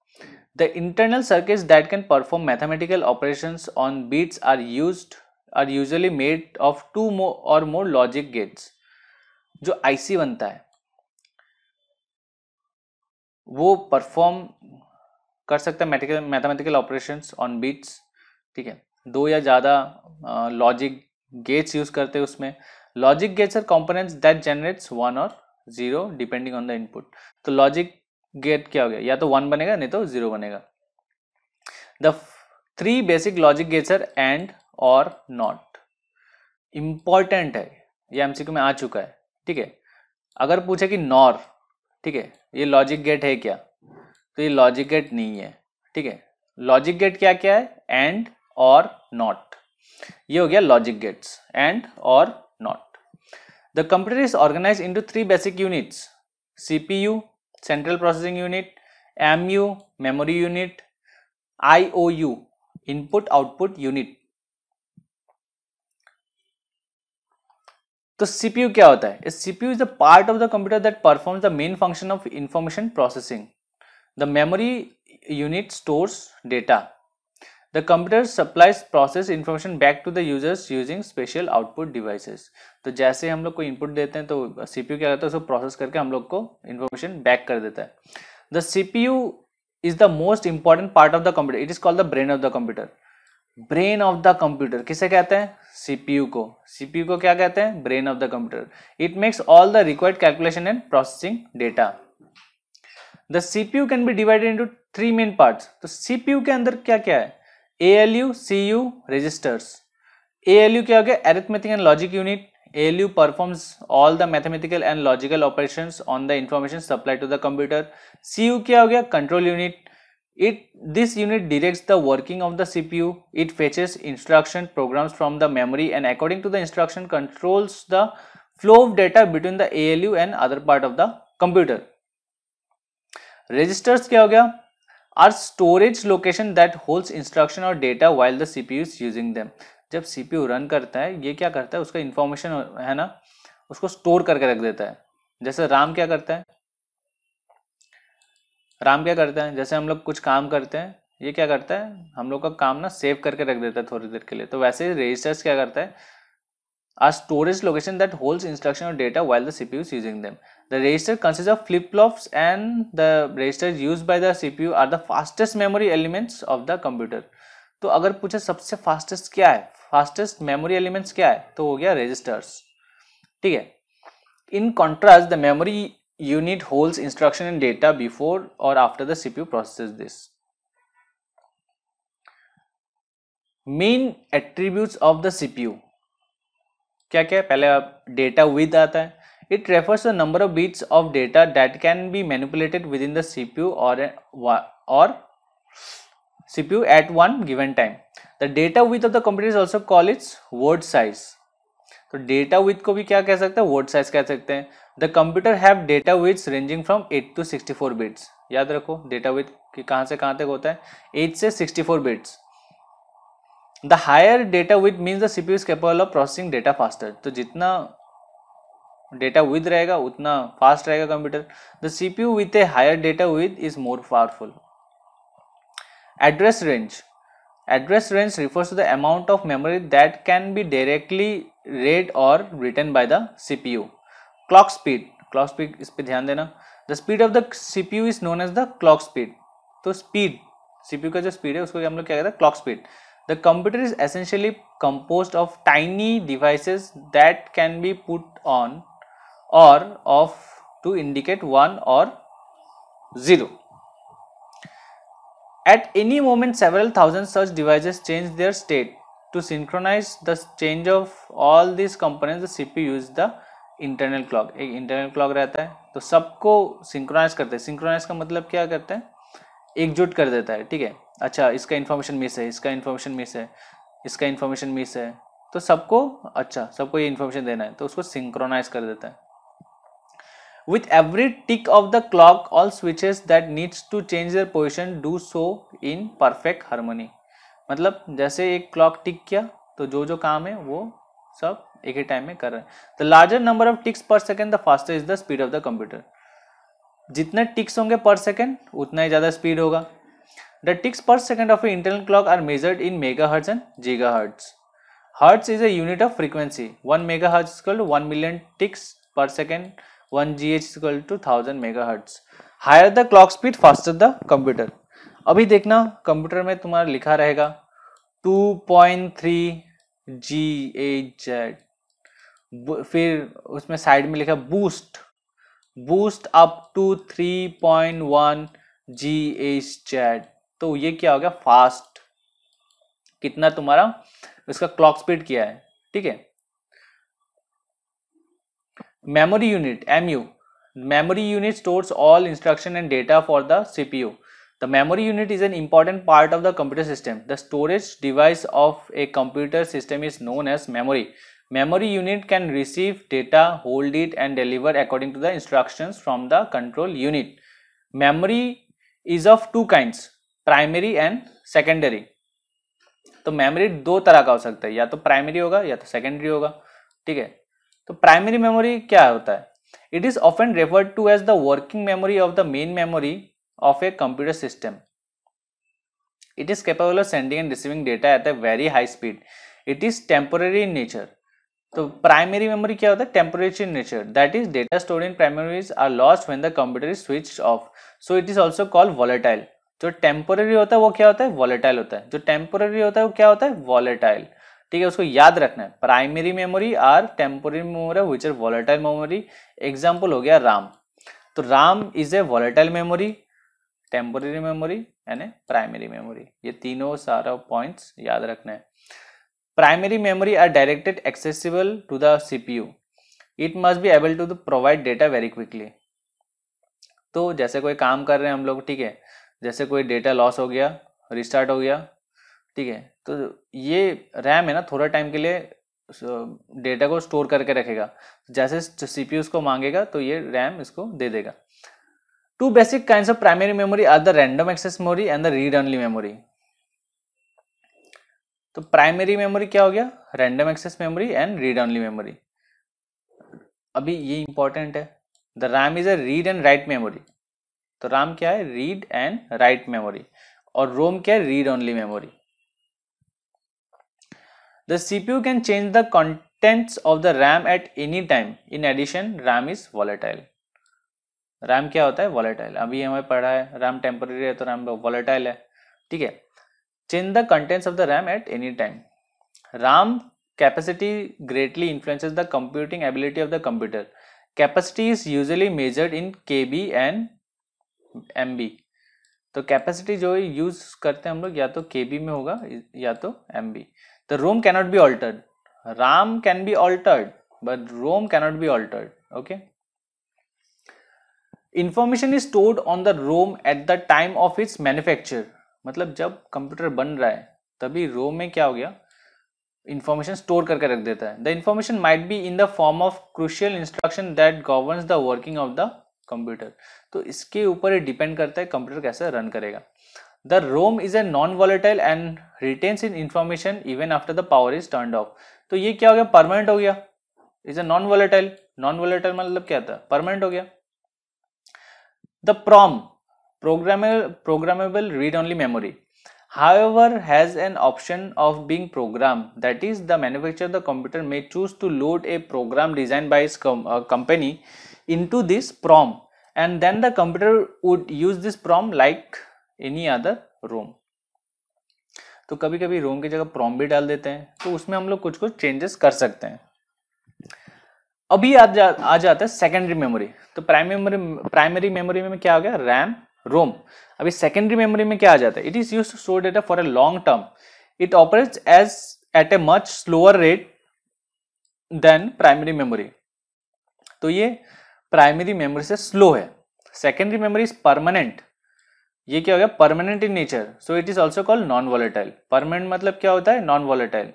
the internal circuits that can perform mathematical operation on bits are used are usually made of two or more logic gates जो आईसी बनता है वो परफॉर्म कर सकता है मैथिकल मैथमेटिकल ऑपरेशंस ऑन बीट्स ठीक है दो या ज़्यादा लॉजिक गेट्स यूज़ करते हैं उसमें logic gates are components that generates one or zero depending on the input तो लॉजिक गेट क्या हो गया या तो वन बनेगा नहीं तो जीरो बनेगा the three basic logic gates are and or not important है ये एमसीक्यू में आ चुका है ठीक है अगर पूछे कि नॉर ठीक है ये लॉजिक गेट है क्या तो ये लॉजिक गेट नहीं है ठीक है लॉजिक गेट क्या क्या है एंड और नॉट ये हो गया logic gates and or not the computer is organize into three basic units CPU central processing unit MU memory unit IOU input output unit तो सीपीयू क्या होता है CPU is the part of the computer that performs the main function of information processing the memory unit stores data the computer supplies process information back to the users using special output devices तो जैसे हम लोग को input देते हैं तो CPU क्या करता है उसको प्रोसेस करके हम लोग को इन्फॉर्मेशन बैक कर देता है the CPU is the most important part of the computer it is called the brain of the computer brain of the computer किसे कहते हैं सीपीयू को सीपीयू को क्या कहते हैं brain of the computer it makes all the required calculation and processing data the CPU can be divided into three main parts तो CPU के अंदर क्या क्या है A L U C U registers A L U क्या हो गया arithmetic and logic unit A L U performs all the mathematical and logical operation on the information supply to the computer C U क्या हो गया control unit It this unit directs the working of the CPU. It fetches instruction programs from the memory and according to the instruction controls the flow of data between the ALU and other part of the computer. Registers kya ho gaya Are storage location that holds instruction or data while the CPU is using them. जब CPU run करता है ये क्या करता है उसका information है ना उसको स्टोर करके रख देता है जैसे राम क्या करता है राम क्या करते हैं जैसे हम लोग कुछ काम करते हैं ये क्या करता है हम लोग का काम ना सेव करके रख देता है थोड़ी देर के लिए तो वैसे ही रजिस्टर्स क्या करता है are storage location that holds instruction और data while the CPU is using them the register consist of flip flops and the register use by the CPU are the fastest memory elements of the computer तो अगर पूछे सबसे fastest क्या है fastest memory elements क्या है तो हो गया रजिस्टर्स ठीक है in contrast the memory unit holds instruction and data before or after the CPU processes this. Main attributes of the CPU क्या क्या है पहले आप डेटा विद आता है it refers the number of bits of data that can be manipulated within the CPU और और CPU at one given time the data width of the computer is also call its word size तो data width को भी क्या कह सकते हैं word size कह सकते हैं the computer have data widths ranging from 8 to 64 bits याद रखो डेटा विथ कि कहाँ से कहाँ तक होता है 8 से 64 bits the higher data width means the CPU is capable of processing data faster तो जितना डेटा विथ रहेगा उतना फास्ट रहेगा computer the CPU with a higher data width is more powerful address range Address range refers to the amount of memory that can be directly read or written by the CPU. Clock speed, clock speed इस पे ध्यान The speed of the CPU is known as the clock speed. So speed CPU का जो speed है उसको We लोग क्या कहते हैं clock speed. The computer is essentially composed of tiny devices that can be put on or off to indicate one or zero. At any moment several thousand सर्च devices change their state to synchronize the change of all this company the CPU use the internal clock एक internal clock रहता है तो सबको synchronise करते हैं synchronise का मतलब क्या करते हैं एकजुट कर देता है ठीक है अच्छा इसका इन्फॉर्मेशन मिस है इसका इन्फॉर्मेशन मिस है इसका इन्फॉर्मेशन मिस है तो सबको अच्छा सबको ये इन्फॉर्मेशन देना है तो उसको सिंक्रोनाइज कर देता है With every tick of the clock, all switches that needs to change their position do so in perfect harmony. मतलब जैसे एक क्लॉक टिक किया तो जो जो काम है वो सब एक ही टाइम में कर रहे हैं the larger number of ticks per second the faster is the speed of the computer जितने टिक्स होंगे पर सेकेंड उतना ही ज़्यादा स्पीड होगा the ticks per second of internal clock are measured in megahertz and gigahertz hertz is a unit of frequency one megahertz is called one million ticks per second one G H equal to thousand megahertz higher the clock speed faster the computer अभी देखना computer में तुम्हारा लिखा रहेगा two point three G H Z फिर उसमें side में लिखा boost boost up to three point one G H Z तो ये क्या हो गया फास्ट कितना तुम्हारा इसका क्लॉक स्पीड किया है ठीक है memory unit mu memory unit stores all instruction and data for the cpu the memory unit is an important part of the computer system the storage device of a computer system is known as memory memory unit can receive data hold it and deliver according to the instructions from the control unit memory is of two kinds primary and secondary तो memory दो तरह का हो सकता है या तो primary होगा या तो सेकेंडरी होगा ठीक है तो प्राइमरी मेमोरी क्या होता है it is often referred to as the working memory of the main memory of a computer system it is capable of sending and receiving data at a very high speed it is temporary in nature तो primary memory क्या होता है in nature that is data store in primaries are lost when the computer is switch off so it is also called volatile जो temporary होता है वो क्या होता है वॉलेटाइल होता है जो टेम्पोररी होता है वो क्या होता है वॉलेटाइल ठीक है उसको याद रखना है primary memory are temporary memory which are volatile memory example हो गया राम तो RAM is a volatile memory temporary memory यानी प्राइमरी मेमोरी ये तीनों सारा पॉइंट्स याद रखना है primary memory are directed accessible to the CPU it must be able to provide data very quickly तो जैसे कोई काम कर रहे हैं हम लोग ठीक है जैसे कोई डेटा लॉस हो गया रिस्टार्ट हो गया ठीक है तो ये रैम है ना थोड़ा टाइम के लिए डेटा को स्टोर करके रखेगा जैसे सीपीयू उसको मांगेगा तो ये रैम इसको दे देगा two basic kind of primary memory are the random access memory and the read only memory तो प्राइमरी मेमोरी क्या हो गया random access memory and read only memory अभी ये इंपॉर्टेंट है the RAM is a read and write memory तो RAM क्या है रीड एंड राइट मेमोरी और रोम क्या है read only memory The CPU can change the contents of the RAM at any time. In addition, RAM is volatile. RAM kya hota hai volatile. abhi हमें padha hai RAM temporary hai to RAM volatile hai theek hai change the contents of the RAM at any time. RAM capacity greatly influences the computing ability of the computer. Capacity is usually measured in KB and MB. तो capacity जो use करते हैं हम लोग या तो के में होगा या तो M the Rome cannot be altered. Ram can be altered, but Rome cannot be altered. Okay. Information is stored on the ROM at the time of its manufacture. मतलब जब कंप्यूटर बन रहा है तभी रोम में क्या हो गया इन्फॉर्मेशन स्टोर करके रख देता है the information might be in the form of crucial instruction that governs the working of the computer तो इसके ऊपर डिपेंड करता है कंप्यूटर कैसे रन करेगा The ROM is a non-volatile and retains in information even after the power is turned off. तो ये क्या हो गया Permanent हो गया इज a non-volatile. Non-volatile मतलब क्या था Permanent हो गया The PROM, programmable programmable read only however has an option of being programmed that is the manufacturer of the computer may choose to load a program designed by its com uh, company into this prom and then the computer would use this prom like any other ROM तो कभी कभी रोम की जगह prom भी डाल देते हैं तो उसमें हम लोग कुछ कुछ चेंजेस कर सकते हैं अभी आ, जा, आ जाता है सेकेंडरी मेमोरी तो प्राइमरी मेमोरी प्राइमरी मेमोरी में क्या हो गया रैम रोम अभी सेकेंडरी मेमोरी में क्या आ जाता है it is use to store data for a long term it operates as at a much slower rate than primary memory तो ये प्राइमरी मेमोरी से स्लो है सेकेंडरी मेमोरी इज परमानेंट ये क्या हो गया permanent in nature so it is also called non volatile permanent मतलब क्या होता है नॉन वॉलेटाइल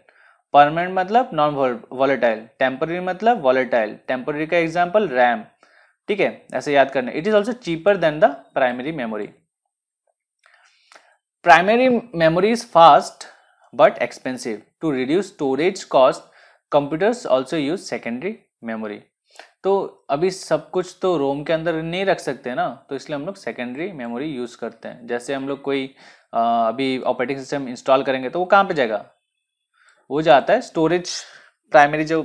परमानेंट मतलब नॉन वॉलेटाइल टेम्पररी मतलब वॉलेटाइल टेम्पररी का एग्जाम्पल रैम ठीक है ऐसे याद करना it is also cheaper than the primary memory primary memory is fast but expensive to reduce storage cost computers also use secondary memory तो अभी सब कुछ तो रोम के अंदर नहीं रख सकते ना तो इसलिए हम लोग सेकेंडरी मेमोरी यूज़ करते हैं जैसे हम लोग कोई आ, अभी ऑपरेटिंग सिस्टम इंस्टॉल करेंगे तो वो कहाँ पे जाएगा वो जाता है स्टोरेज प्राइमरी जो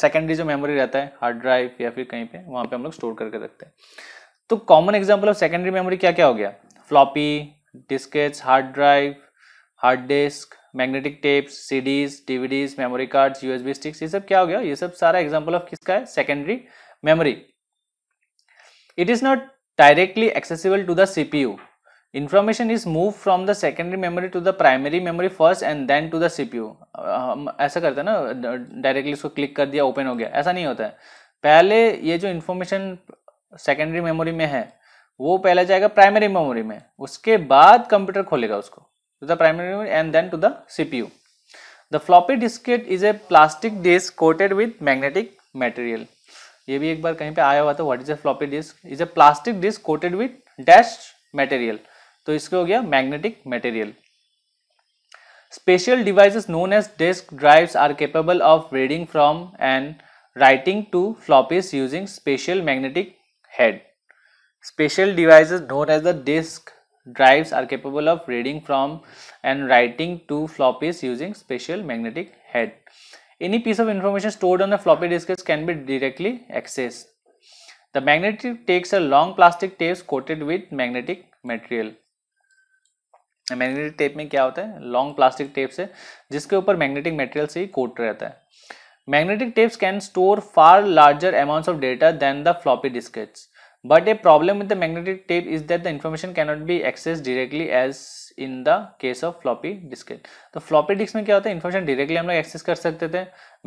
सेकेंडरी जो मेमोरी रहता है हार्ड ड्राइव या फिर कहीं पे वहाँ पे हम लोग स्टोर करके रखते हैं तो common example of secondary memory क्या क्या हो गया floppy diskettes hard drive hard disk magnetic tapes CDs DVDs memory cards USB sticks ये सब क्या हो गया ये सब सारा एग्जाम्पल ऑफ किसका है secondary memory it is not directly accessible to the CPU move from the secondary memory to the primary memory first and then to the C P U हम ऐसा करते हैं ना डायरेक्टली इसको क्लिक कर दिया ओपन हो गया ऐसा नहीं होता है पहले ये जो इन्फॉर्मेशन सेकेंडरी मेमोरी में है वो पहले जाएगा प्राइमरी मेमोरी में उसके बाद कंप्यूटर खोलेगा उसको to the primary memory and then to the CPU. The floppy diskette is a plastic disk coated with magnetic material. ये भी एक बार कहीं पे आया हुआ था what is a floppy disk is a plastic disk coated with dash material तो इसके हो गया magnetic material special devices known as disk drives are capable of reading from and writing to floppies using special magnetic head special devices known as the disk drives are capable of reading from and writing to floppies using special magnetic head. Any piece of information stored on a floppy disk can be directly accessed. The magnetic takes a long plastic tapes coated with magnetic material. Magnetic tape में क्या होता है long plastic tape से जिसके ऊपर magnetic material से ही coat रहता है magnetic tapes can store far larger amounts of data than the floppy diskettes But a problem with the magnetic tape is that the information cannot be accessed directly as in the case of floppy disk तो floppy disk में क्या होता है information directly हम लोग access कर सकते थे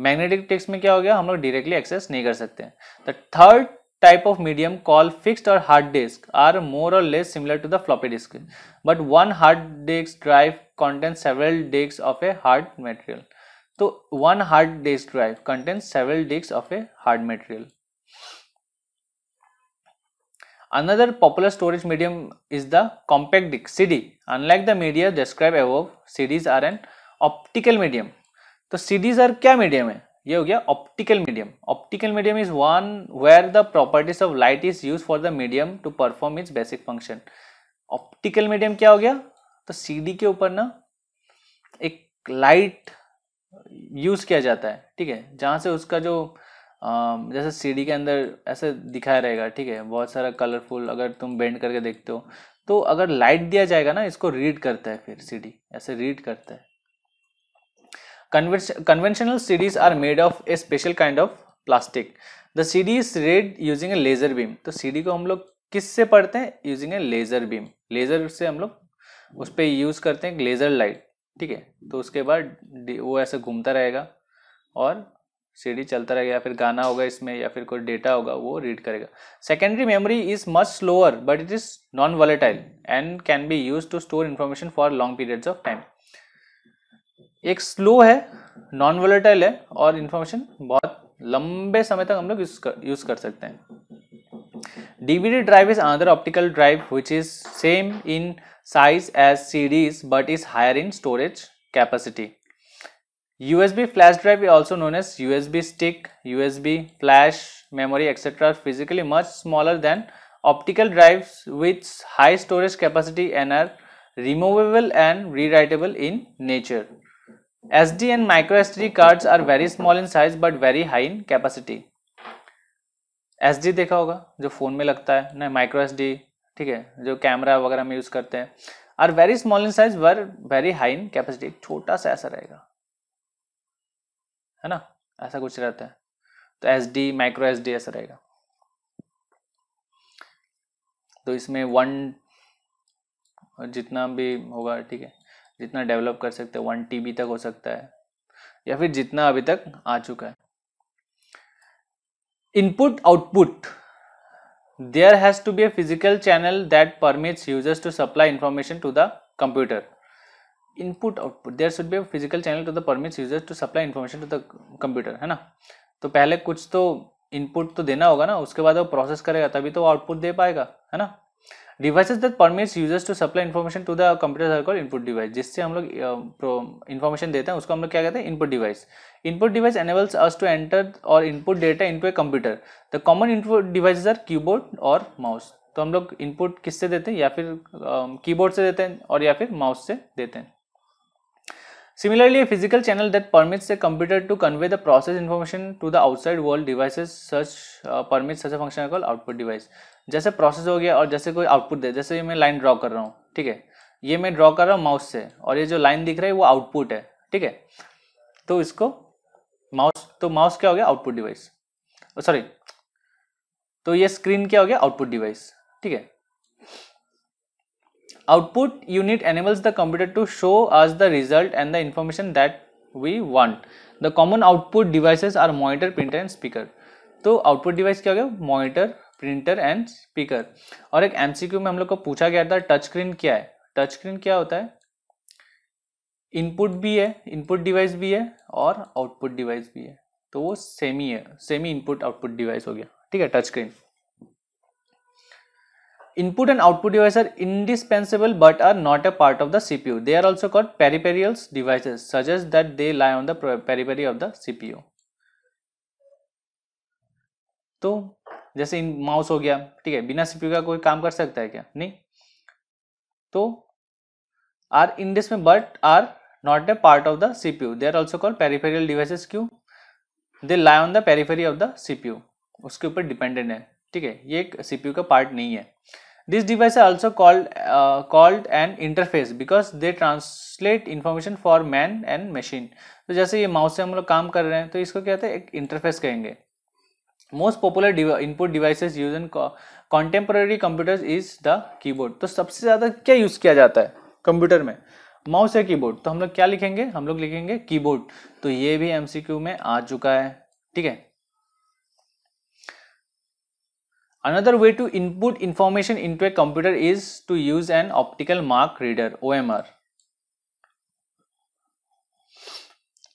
magnetic disk में क्या हो गया हम लोग directly access नहीं कर सकते The third type of medium called fixed or hard disk are more or less similar to the floppy disk but one hard disk drive contains several disks of a hard material तो one hard disk drive contains several disks of a hard material Another popular storage medium is the compact disc CD. Unlike the media described above, CDs are an optical medium. तो CDs are क्या medium है ये हो गया optical medium optical medium is one where the properties of light is use for the medium to perform its basic function optical medium क्या हो गया तो सीडी के ऊपर ना एक लाइट यूज किया जाता है ठीक है जहां से उसका जो जैसे सीडी के अंदर ऐसे दिखाया रहेगा ठीक है बहुत सारा कलरफुल अगर तुम बेंड करके देखते हो तो अगर लाइट दिया जाएगा ना इसको रीड करता है फिर सीडी ऐसे रीड करता है conventional CDs are made of a special kind of plastic the CD is read using a laser beam तो सीडी को हम लोग किस से पढ़ते हैं using a laser beam laser से हम लोग उस पर यूज़ करते हैं लेज़र लाइट ठीक है तो उसके बाद वो ऐसे घूमता रहेगा और सीडी चलता रहेगा या फिर गाना होगा इसमें या फिर कोई डेटा होगा वो रीड करेगा secondary memory is much slower but it is non volatile and can be use to store information for long periods of time एक स्लो है नॉन वॉलेटाइल है और इन्फॉर्मेशन बहुत लंबे समय तक हम लोग यूज कर यूज कर सकते हैं DVD drive is another optical drive which is same in size as CDs but is higher in storage capacity USB flash drive is also known as USB stick, USB flash, memory etc. physically much smaller than optical drives with high storage capacity and are removable and rewritable in nature. SD and micro SD cards are very small in size but very high in capacity. SD देखा होगा जो phone में लगता है ना micro SD ठीक है जो कैमरा वगैरह में यूज़ करते हैं are very small in size were very high in capacity छोटा सा ऐसा रहेगा है ना ऐसा कुछ रहता है तो S D micro S D ऐसा रहेगा तो इसमें वन जितना भी होगा ठीक है जितना डेवलप कर सकते हैं वन टी तक हो सकता है या फिर जितना अभी तक आ चुका है input output there has to be a physical channel that permits users to supply information to the computer input output there should be physical channel to the permits users to supply information to the computer है ना तो पहले कुछ तो input तो देना होगा ना उसके बाद वो प्रोसेस करेगा तभी तो आउटपुट दे पाएगा है ना devices that permits users to supply information to the computer are called input device जिससे हम लोग इन्फॉर्मेशन देते हैं उसको हम लोग क्या कहते हैं input device input device enables us to enter or input data into a computer the common input devices are keyboard और माउस तो हम लोग इनपुट किससे देते हैं या फिर कीबोर्ड से देते हैं और या फिर माउस से देते हैं Similarly, a physical channel that permits a computer to convey the process information to the outside world devices such uh, permits such a function called output device. जैसे प्रोसेस हो गया और जैसे कोई आउटपुट दे जैसे ये मैं लाइन ड्रॉ कर रहा हूँ ठीक है ये मैं ड्रॉ कर रहा हूँ माउस से और ये जो लाइन दिख रहा है वो आउटपुट है ठीक है तो इसको माउस तो माउस क्या हो गया आउटपुट डिवाइस सॉरी तो ये स्क्रीन क्या हो गया आउटपुट डिवाइस ठीक है output unit enables the computer to show us the result and the information that we want. The common output devices are monitor, printer and speaker. तो output device क्या हो गया monitor, printer and speaker. और एक MCQ में हम लोग को पूछा गया था टच स्क्रीन क्या है टच स्क्रीन क्या होता है इनपुट भी है इनपुट डिवाइस भी है और आउटपुट डिवाइस भी है तो वो सेमी है सेमी इनपुट आउटपुट डिवाइस हो गया ठीक है touch screen input and output devices are indispensable but are not a part of the CPU. They are also called peripheral devices, suggests that they lie on the periphery of the CPU. तो जैसे इन mouse हो गया ठीक है बिना CPU का कोई काम कर सकता है क्या नहीं तो आर इन दिस में but are not a part of the CPU they are also called peripheral devices क्यों they lie on the periphery of the CPU उसके ऊपर डिपेंडेंट है ठीक है ये एक सीपीयू का पार्ट नहीं है this device are also called called and interface because they translate information for man and machine तो जैसे ये माउस से हम लोग काम कर रहे हैं तो इसको क्या होता है एक इंटरफेस कहेंगे most popular input devices use in contemporary computer is the keyboard तो सबसे ज़्यादा क्या यूज़ किया जाता है कंप्यूटर में माउस या कीबोर्ड तो हम लोग क्या लिखेंगे हम लोग लिखेंगे कीबोर्ड तो ये भी एमसीक्यू में आ चुका है ठीक है Another way to input information into a computer is to use an optical mark reader OMR.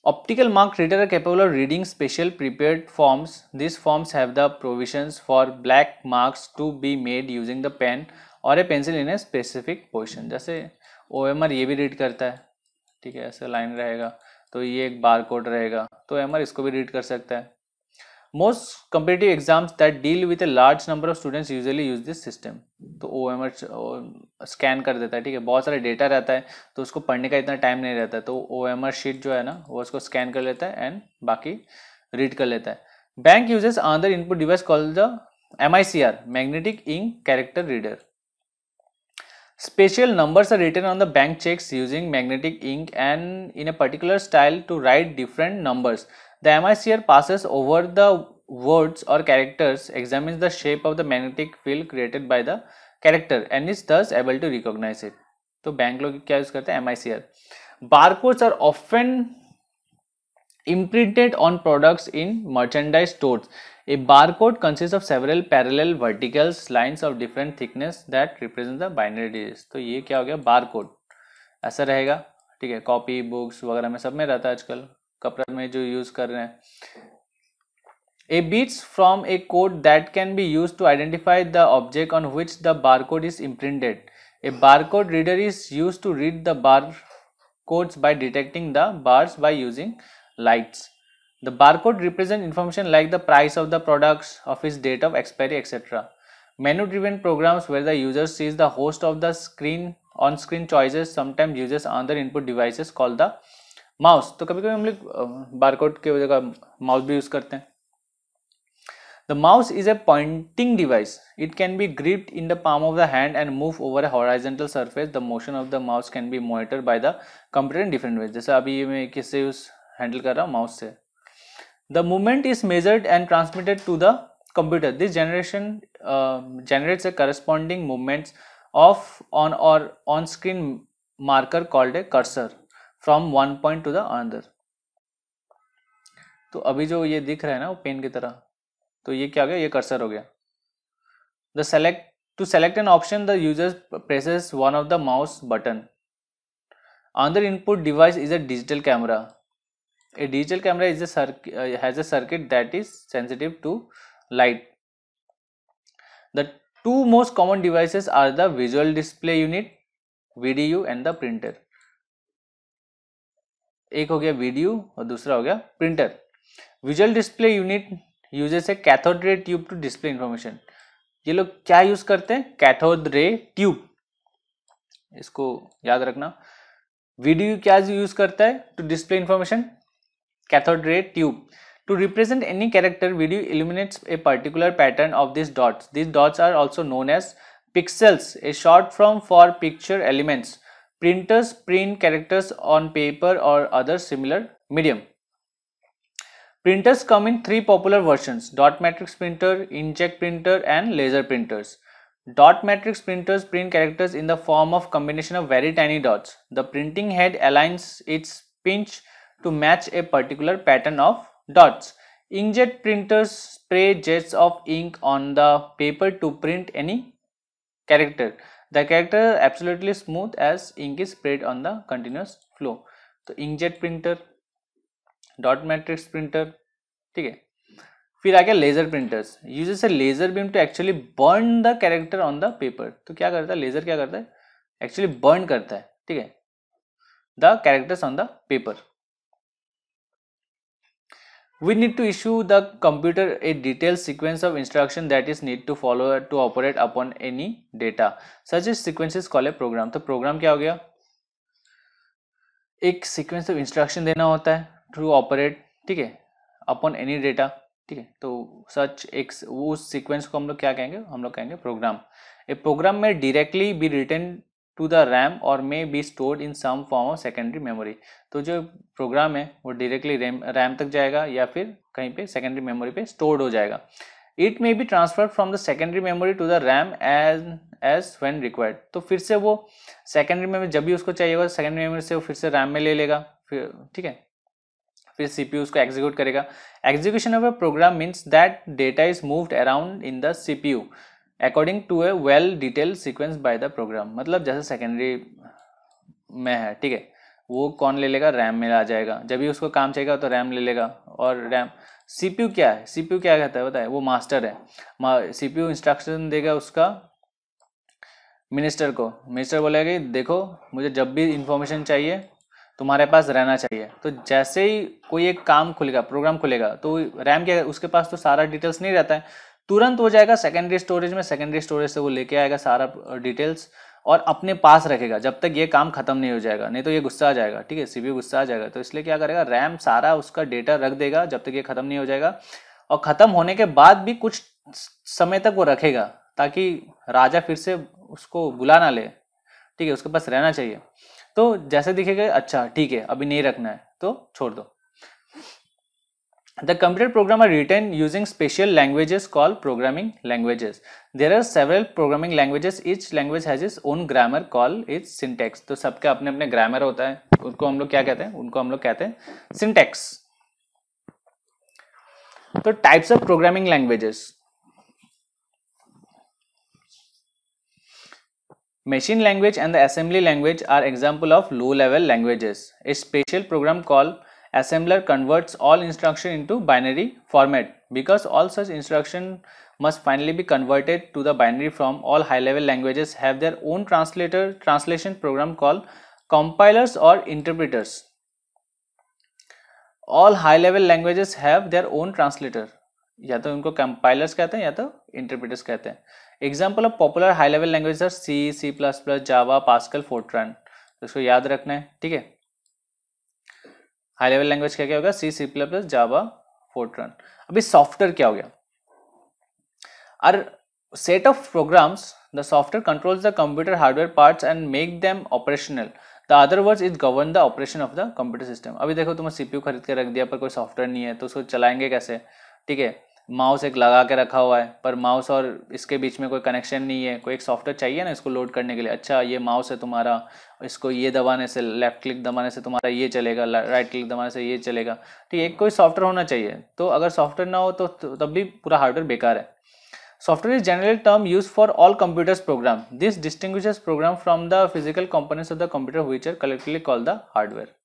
Optical mark reader are capable of reading special prepared forms. These forms have the provisions for black marks to be made using the pen or a pencil in a specific position जैसे O M R ये भी read करता है ठीक है ऐसे line रहेगा तो ये एक बार कोड रहेगा तो एम आर इसको भी रीड कर सकता है most competitive exams that deal with a large number of students usually use this system तो ओ एम एच स्कैन कर देता है ठीक है बहुत सारा डेटा रहता है तो उसको पढ़ने का इतना टाइम नहीं रहता है तो ओ एम आर शीट जो है ना वो उसको स्कैन कर लेता है एंड बाकी रीड कर लेता है bank uses another input device call the M I C R magnetic ink character reader special number are written on the bank cheques using magnetic ink and in a particular style to write different numbers the M I the MICR passes over the words or characters, examines the shape of the magnetic field created by the character and is thus able to recognise it तो bank लोग क्या use करते हैं M I C R bar codes are often imprinted on products in merchandise store a bar code consist of several parallel verticals lines of different thickness that represent the binary digit तो ये क्या हो गया bar code ऐसा रहेगा ठीक है copy books वगैरह में सब में रहता है आजकल A में bits from a code that can be used to identify the object on which the barcode is imprinted. A barcode reader is used to read the barcodes by detecting the bars by using lights. The barcode represents information like the price of the products, of its date of expiry, etc. Menu driven programs where the user sees the host of the screen on screen choices sometimes uses other input devices called the mouse तो कभी कभी हम लोग barcode के जगह mouse भी use करते हैं the mouse is a pointing device it can be gripped in the palm of the hand and move over a horizontal surface the motion of the mouse can be monitor by the computer in different ways जैसे अभी मैं किससे use handle कर रहा हूँ mouse से the movement is measured and transmitted to the computer this generation generates a corresponding movements of on or on screen marker called a cursor from one point to the another तो अभी जो ये दिख रहा है ना वो पेन की तरह तो ये क्या हो गया ये कर्सर हो गया the select to select an option the user presses one of the mouse button another input device is a digital camera a digital camera is has a circuit that is sensitive to light the two most common devices are the visual display unit video and the printer एक हो गया video और दूसरा हो गया printer visual display unit uses है cathode ray tube to display information ये लोग क्या यूज करते हैं कैथोड रे ट्यूब इसको याद रखना वीडियो क्या यूज करता है to display information cathode ray tube to represent any character video illuminates a particular pattern of these dots these dots are also known as pixels a short form for picture elements printers print characters on paper or other similar medium. Printers come in three popular versions dot matrix printer, inkjet printer and laser printers. Dot matrix printers print characters in the form of combination of very tiny dots. The printing head aligns its pinch to match a particular pattern of dots. Inkjet printers spray jets of ink on the paper to print any character. the character absolutely smooth as ink is spread on the continuous flow तो inkjet printer dot matrix printer ठीक है फिर आ गया laser printers uses a laser beam to actually burn the character on the paper तो क्या करता है लेजर क्या करता है एक्चुअली बर्न करता है ठीक है the characters on the paper we need to issue the computer a detailed sequence of instruction that is need to follow to operate upon any data such as sequence is called a program तो program kya ho gaya ek sequence of instruction dena hota hai to operate theek hai upon any data theek hai to such x us sequence ko hum log kya kahenge hum log kahenge program a program may directly be written to the RAM or may be stored in some form of secondary memory तो जो programme है वो directly RAM RAM तक जाएगा या फिर कहीं पे सेकेंडरी मेमोरी पे स्टोर्ड हो जाएगा it may be transfer from the secondary memory to the RAM as as when required तो फिर से वो सेकेंडरी मेमोरी जब भी उसको चाहिए होगा सेकेंडरी मेमोरी से वो फिर से रैम में ले लेगा फिर ठीक है फिर सीपीयू उसको एग्जीक्यूट करेगा execution of a program means that data is moved around in the U according to a well detail sequence by the program मतलब जैसे सेकेंडरी में है ठीक है वो कौन ले लेगा रैम में आ जाएगा जब भी उसको काम चाहिएगा तो रैम ले लेगा और रैम सीपीयू क्या है सीपीयू क्या कहता है बताए वो मास्टर है सीपीयू इंस्ट्रक्शन देगा उसका मिनिस्टर को मिनिस्टर बोलेगा कि देखो मुझे जब भी इंफॉर्मेशन चाहिए तुम्हारे पास रहना चाहिए तो जैसे ही कोई एक काम खुलेगा प्रोग्राम खुलेगा तो रैम क्या उसके पास तो सारा डिटेल्स नहीं रहता है तुरंत हो जाएगा सेकेंडरी स्टोरेज में सेकेंडरी स्टोरेज से वो लेके आएगा सारा डिटेल्स और अपने पास रखेगा जब तक ये काम खत्म नहीं हो जाएगा नहीं तो ये गुस्सा आ जाएगा ठीक है सीपीयू गुस्सा आ जाएगा तो इसलिए क्या करेगा रैम सारा उसका डेटा रख देगा जब तक ये खत्म नहीं हो जाएगा और खत्म होने के बाद भी कुछ समय तक वो रखेगा ताकि राजा फिर से उसको बुला ना ले ठीक है उसके पास रहना चाहिए तो जैसे दिखेगा अच्छा ठीक है अभी नहीं रखना है तो छोड़ दो The computer program are written using special languages called programming languages. There are several programming languages. Each language has its own grammar called its syntax. तो सबके अपने अपने grammar होता है उनको हम लोग क्या कहते हैं उनको हम लोग कहते हैं syntax. तो types of programming languages. Machine language and the assembly language are example of low level languages. A special program called assembler converts all instruction into binary format because all such instruction must finally be converted to the binary form all high level languages have their own translator translation program called compilers or interpreters all high level languages have their own translator या तो उनको compilers कहते हैं या तो interpreters कहते हैं example of popular high level language are C C plus plus Java Pascal Fortran तो इसको याद रखना है ठीक है हाई लेवल लैंग्वेज क्या क्या होगा C C plus plus Java Fortran अभी सॉफ्टवेयर क्या हो गया और set of programs the software controls the computer hardware parts and make them operational the other words is govern the operation of the computer system अभी देखो तुम्हें CPU खरीद के रख दिया पर कोई सॉफ्टवेयर नहीं है तो उसको चलाएंगे कैसे ठीक है माउस एक लगा के रखा हुआ है पर माउस और इसके बीच में कोई कनेक्शन नहीं है कोई एक सॉफ्टवेयर चाहिए ना इसको लोड करने के लिए अच्छा ये माउस है तुम्हारा इसको ये दबाने से लेफ़्ट क्लिक दबाने से तुम्हारा ये चलेगा राइट क्लिक दबाने से ये चलेगा ठीक है कोई सॉफ्टवेयर होना चाहिए तो अगर सॉफ्टवेयर ना हो तो, तो तब भी पूरा हार्डवेयर बेकार है software is general term use for all computers program this distinguishes program from the physical components of the computer which are collectively called the hardware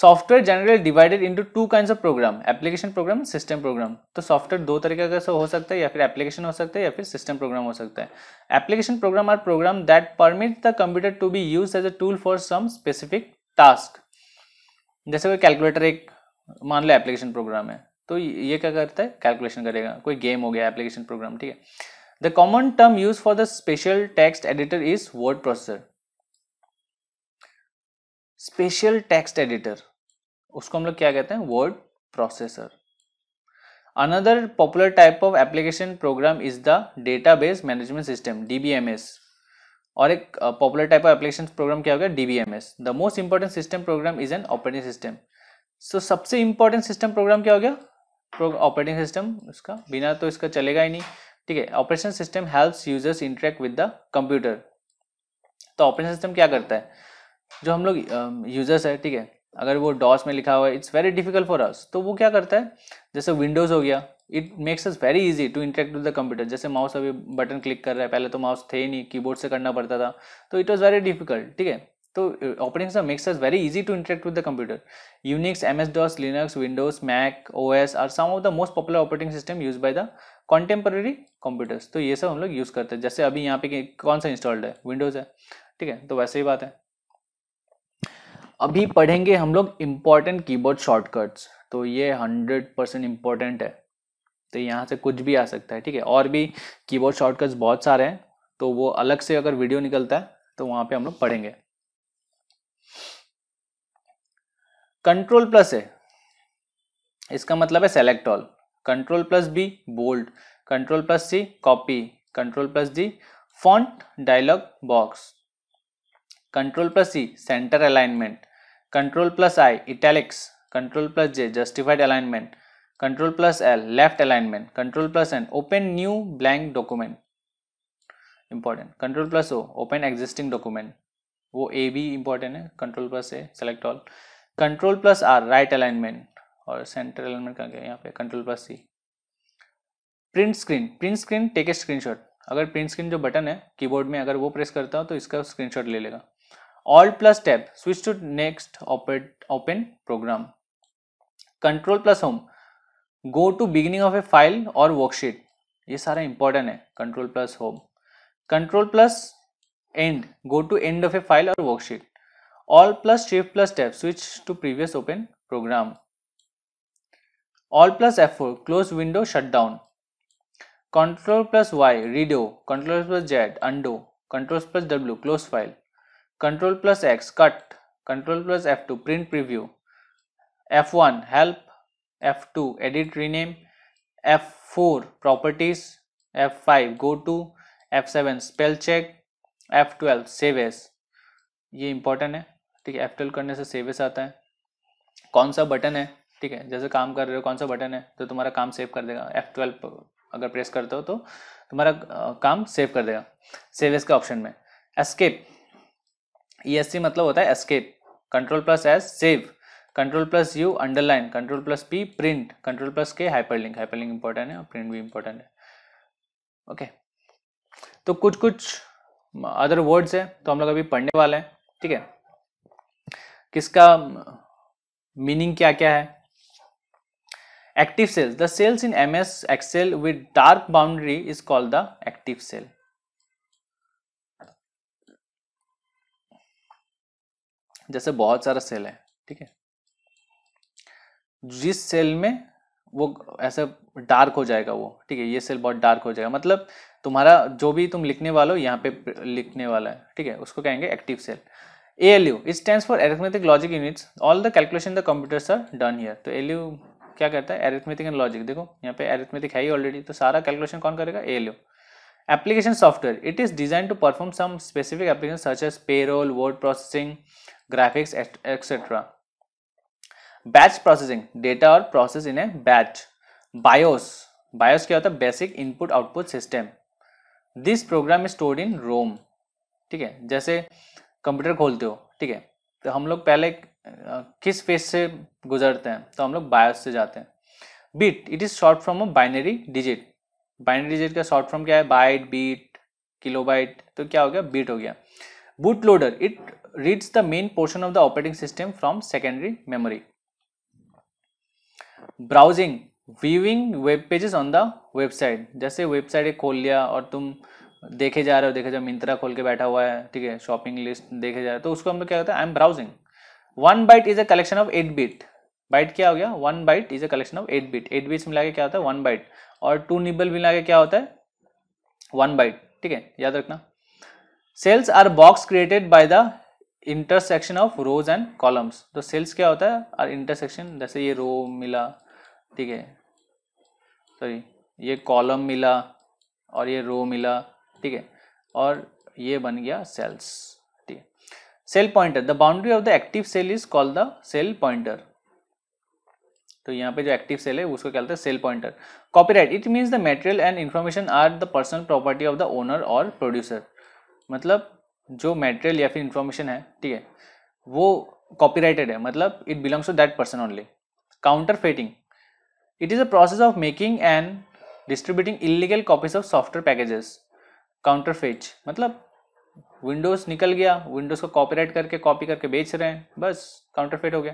software generally divided into two kind of program application program system program तो software दो तरीके का हो सकता है या फिर application हो सकता है या फिर सिस्टम प्रोग्राम हो सकता है application program are program that permit the computer to be use as a tool for some specific task जैसे कोई कैलकुलेटर एक मान लो एप्लीकेशन प्रोग्राम है तो ये क्या करता है कैलकुलेशन करेगा कोई गेम हो गया एप्लीकेशन प्रोग्राम ठीक है the common term use for the special text editor is word processor special text editor उसको हम लोग क्या कहते हैं word processor another popular type of application program is the database management system DBMS और एक popular type of application program क्या हो गया DBMS the most important system program is an operating system so सबसे important system programme क्या हो गया operating system उसका बिना तो इसका चलेगा ही नहीं ठीक है operation system helps users interact with the computer तो ऑपरेशन सिस्टम क्या करता है जो हम लोग यूजर्स है ठीक है अगर वो डॉस में लिखा हुआ है it's very difficult for us तो वो क्या करता है जैसे विंडोज़ हो गया it makes us very easy to interact with the computer जैसे माउस अभी बटन क्लिक कर रहा है पहले तो माउस थे ही नहीं कीबोर्ड से करना पड़ता था तो इट वॉज वेरी डिफिकल्ट ठीक है तो operating system makes us very easy to interact with the computer Unix M S DOS Linux Windows Mac O S are some of the most popular operating system use by the contemporary computers तो ये सब हम लोग use करते हैं जैसे अभी यहाँ पे कौन सा इंस्टॉल्ड है विंडोज़ है ठीक है तो वैसे ही बात है अभी पढ़ेंगे हम लोग इम्पॉर्टेंट कीबोर्ड शॉर्टकट्स तो ये हंड्रेड परसेंट इम्पॉर्टेंट है तो यहाँ से कुछ भी आ सकता है ठीक है और भी कीबोर्ड शॉर्टकट्स बहुत सारे हैं तो वो अलग से अगर वीडियो निकलता है तो वहाँ पे हम लोग पढ़ेंगे कंट्रोल प्लस है इसका मतलब है select all control plus B bold control plus C copy control plus D font dialog box control plus C centre alignment control plus i italics control plus j justified alignment control plus l left alignment control plus n open new blank document important control plus o open existing document वो ए भी important है control plus A select all control plus R right alignment और centre alignment का गया यहाँ पे control plus C print screen print screen take a screenshot अगर print screen जो बटन है कीबोर्ड में अगर वो प्रेस करता हो तो इसका स्क्रीनशॉट ले लेगा Alt plus tab switch to next open, program. Control plus home go to beginning of a file or worksheet. is सारा important Control plus home. Control plus end go to end of a file or worksheet. Alt plus shift plus tab switch to previous open program. Alt plus F4 close window shutdown. Control plus Y redo. Control plus Z undo. Control plus W close file. Control plus X cut control plus F two print preview F one help F two edit rename F four properties F five go to F seven spell check F twelve saves ये important है ठीक है F twelve करने से saves आता है कौन सा बटन है ठीक है जैसे काम कर रहे हो कौन सा बटन है तो तुम्हारा काम सेव कर देगा एफ ट्वेल्व अगर प्रेस करते हो तो तुम्हारा काम सेव कर देगा सेवेस के ऑप्शन में एस्केप ई e मतलब होता है escape control plus S save control plus U underline control plus P print control plus K hyperlink hyperlink important है और प्रिंट भी इंपॉर्टेंट है ओके तो कुछ कुछ अदर वर्ड्स है तो हम लोग अभी पढ़ने वाले हैं ठीक है किसका मीनिंग क्या क्या है active cells the cells in M S Excel with dark boundary is called the active cell जैसे बहुत सारा सेल है ठीक है जिस सेल में वो ऐसे डार्क हो जाएगा वो ठीक है ये सेल बहुत डार्क हो जाएगा मतलब तुम्हारा जो भी तुम लिखने वाला हो यहाँ पे लिखने वाला है ठीक है उसको कहेंगे active cell A L U it stand for arithmetic logic units all the calculation the computers are done here तो एल यू क्या करता है एरिथमेटिक एंड लॉजिक देखो यहाँ पे एरिथमेटिक है ही ऑलरेडी तो सारा कैलकुलेशन कौन करेगा A L U application software it is design to perform some specific application सर्च as payroll word processing graphics, etc. Batch processing data और process in a batch BIOS BIOS क्या होता है basic input output system this program is stored in ROM ठीक है जैसे computer खोलते हो ठीक है तो हम लोग पहले किस फेज से गुजरते हैं तो हम लोग बायोस से जाते हैं bit it is short from a binary digit binary digit का शॉर्ट फॉर्म क्या है बाइट बीट किलोबाइट तो क्या हो गया बीट हो गया boot loader it reads the main portion of the operating system from secondary memory. Browsing, viewing web pages on the website. जैसे website एक खोल लिया और तुम देखे जा रहे हो देखे जा मिंत्रा खोल के बैठा हुआ है ठीक है शॉपिंग लिस्ट देखे जा रहे हो तो उसको हम लोग क्या कहते हैं I am browsing one byte is a collection of eight bit byte क्या हो गया one byte is a collection of eight bit eight bits मिला के क्या होता है वन बाइट और टू निबल मिला के क्या होता है वन बाइट ठीक है याद रखना cells are box created by the intersection of rows and columns तो सेल्स क्या होता है और इंटरसेक्शन जैसे ये रो मिला ठीक है सॉरी ये कॉलम मिला और ये रो मिला ठीक है और ये बन गया सेल्स ठीक है cell pointer the boundary of the active cell is called the cell pointer तो यहाँ पे जो एक्टिव सेल है उसको क्या है cell pointer copyright it means the material and information are the personal property of the owner और producer मतलब जो मटेरियल या फिर इंफॉर्मेशन है ठीक है वो कॉपीराइटेड है मतलब it belongs to that person only counterfeiting it is a process of making and distributing illegal copies of software packages counterfeit मतलब विंडोज निकल गया विंडोज को कॉपीराइट करके कॉपी करके बेच रहे हैं बस फेट हो गया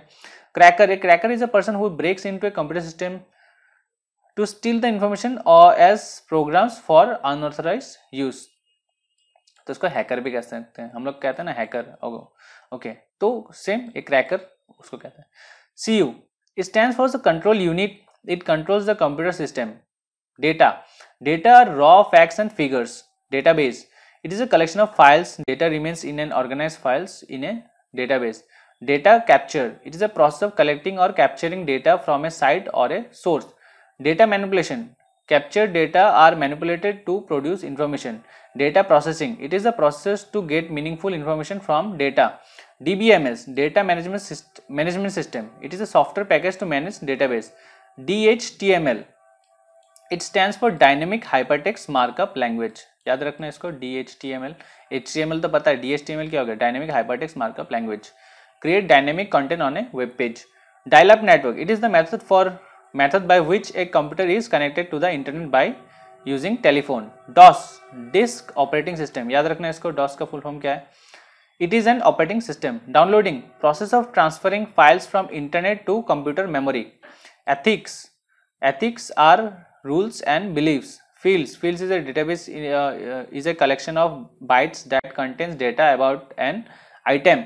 क्रैकर एक cracker is a person who breaks in to a computer system to steal the information और as programs for unauthorized use तो इसको हैकर भी कह सकते हैं हम लोग कहते हैं ना हैकर ओके तो सेम एक क्रैकर उसको कहते हैं C U stand for the control unit it controls the computer system data data are raw facts and figures database it is a collection of files data remains in an organized files in a database data capture it is a process of collecting और capturing data from a site और a source data manipulation capture data are manipulated to produce information data processing it is the process to get meaningful information from data D B M S data management management system it is a software package to manage database D H T M L it stand for dynamic hypertext markup language याद रखना इसको D H T M L H T M L तो पता है D H T M L क्या हो गया dynamic hypertext markup language create dynamic content on a web page dial up network it is the method for method by which a computer is connected to the internet by using telephone DOS disk operating system याद रखना इसको DOS का full form क्या है It is an operating system downloading process of transferring files from internet to computer memory ethics ethics are rules and beliefs fields fields is a database uh, is a collection of bytes that contains data about an item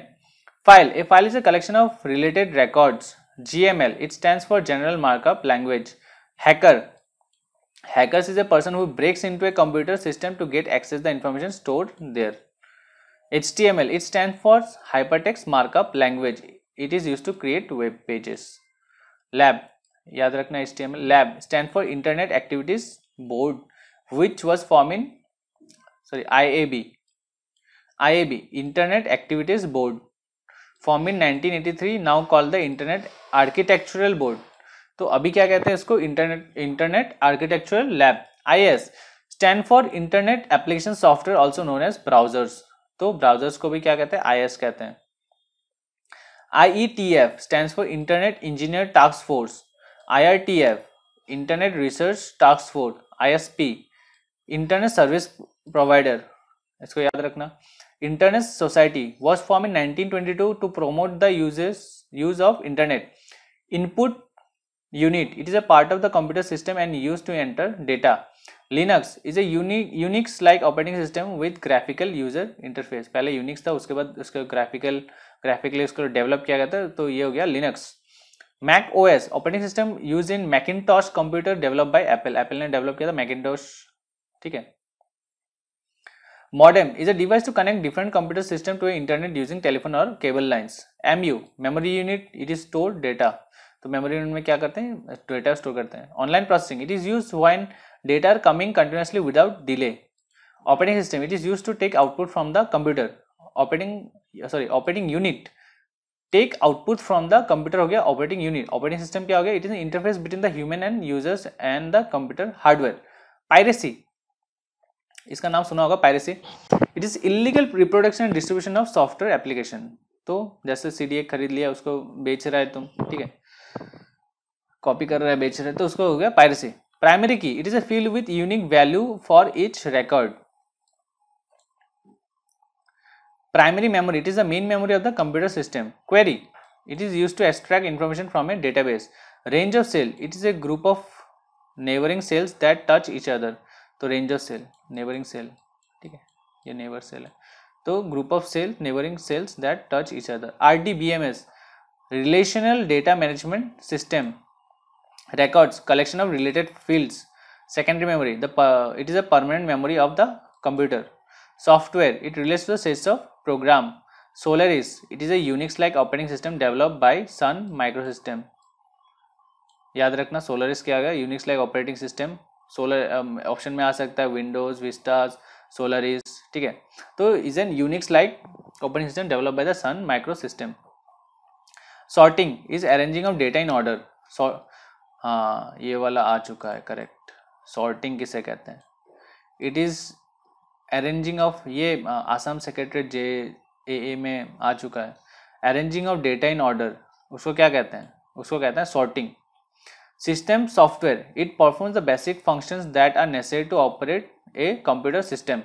file a file is a collection of related records GML, it stands for General Markup Language. Hacker, hackers is a person who breaks into a computer system to get access the information stored there. HTML, it stands for Hypertext Markup Language. It is used to create web pages. Lab, याद rakhna HTML. Lab stands for Internet Activities Board, which was formed Sorry, IAB. IAB. Internet Activities Board. Form in 1983 now call the internet architectural board तो अभी क्या कहते हैं इसको internet internet architectural lab I S stand for internet application software also known as browsers तो browsers को भी क्या कहते हैं आईएएस कहते हैं I E T F stand for internet engineer task force I R T F internet research task force I S P internet service provider इसको याद रखना internet society was form in nineteen twenty to promote the use of internet input unit it is a part of the computer system and use to enter data Linux is Unix like operating system with graphical user interface पहले Unix था उसके बाद उसके graphical graphically उसको develop किया गया था तो ये हो गया Linux Mac O S operating system use in मैकिन computer develop by Apple Apple ने डेवलप किया था मैकिन ठीक है Modem is a device to connect different computer system to internet using telephone or cable lines. MU memory unit it is stored data. तो memory unit में क्या करते हैं डेटा स्टोर करते हैं online processing it is use when data are coming continuously without delay operating system it is use to take output from the computer operating sorry operating unit take output from the computer हो गया operating unit operating system क्या हो गया it is interface between the human and users and the computer hardware piracy इसका नाम सुना होगा piracy it is illegal reproduction and distribution of software application तो जैसे सी डी ए खरीद लिया उसको बेच रहा है तुम ठीक है कॉपी कर रहा है बेच रहा है तो उसको हो गया piracy primary key it is a field with unique value for each record primary memory it is the main memory of the computer system query it is use to extract information from a database range of cell it is a group of neighbouring cells that touch each other तो range of cell neighbouring cell ठीक है ये neighbour cell है तो group of cell neighbouring cells that touch each other R B M S relational data management system records collection of related fields secondary memory the it is a permanent memory of the computer software it relates to the sets of program Solaris it is a Unix like operating system develop by Sun micro system याद रखना Solaris is क्या गया Unix like operating system Solaris option um, में आ सकता है Windows vistas solar is ठीक है तो is an Unix like open system develop by the Sun micro system sorting is arranging of data in order हाँ ये वाला आ चुका है करेक्ट सॉर्टिंग किसे कहते हैं इट इज़ अरेंजिंग ऑफ ये आसाम सेक्रेटरी जे ए ए में आ चुका है arranging of data in order उसको क्या कहते हैं उसको कहते हैं sorting System software, it performs the basic functions that are necessary to operate a computer system.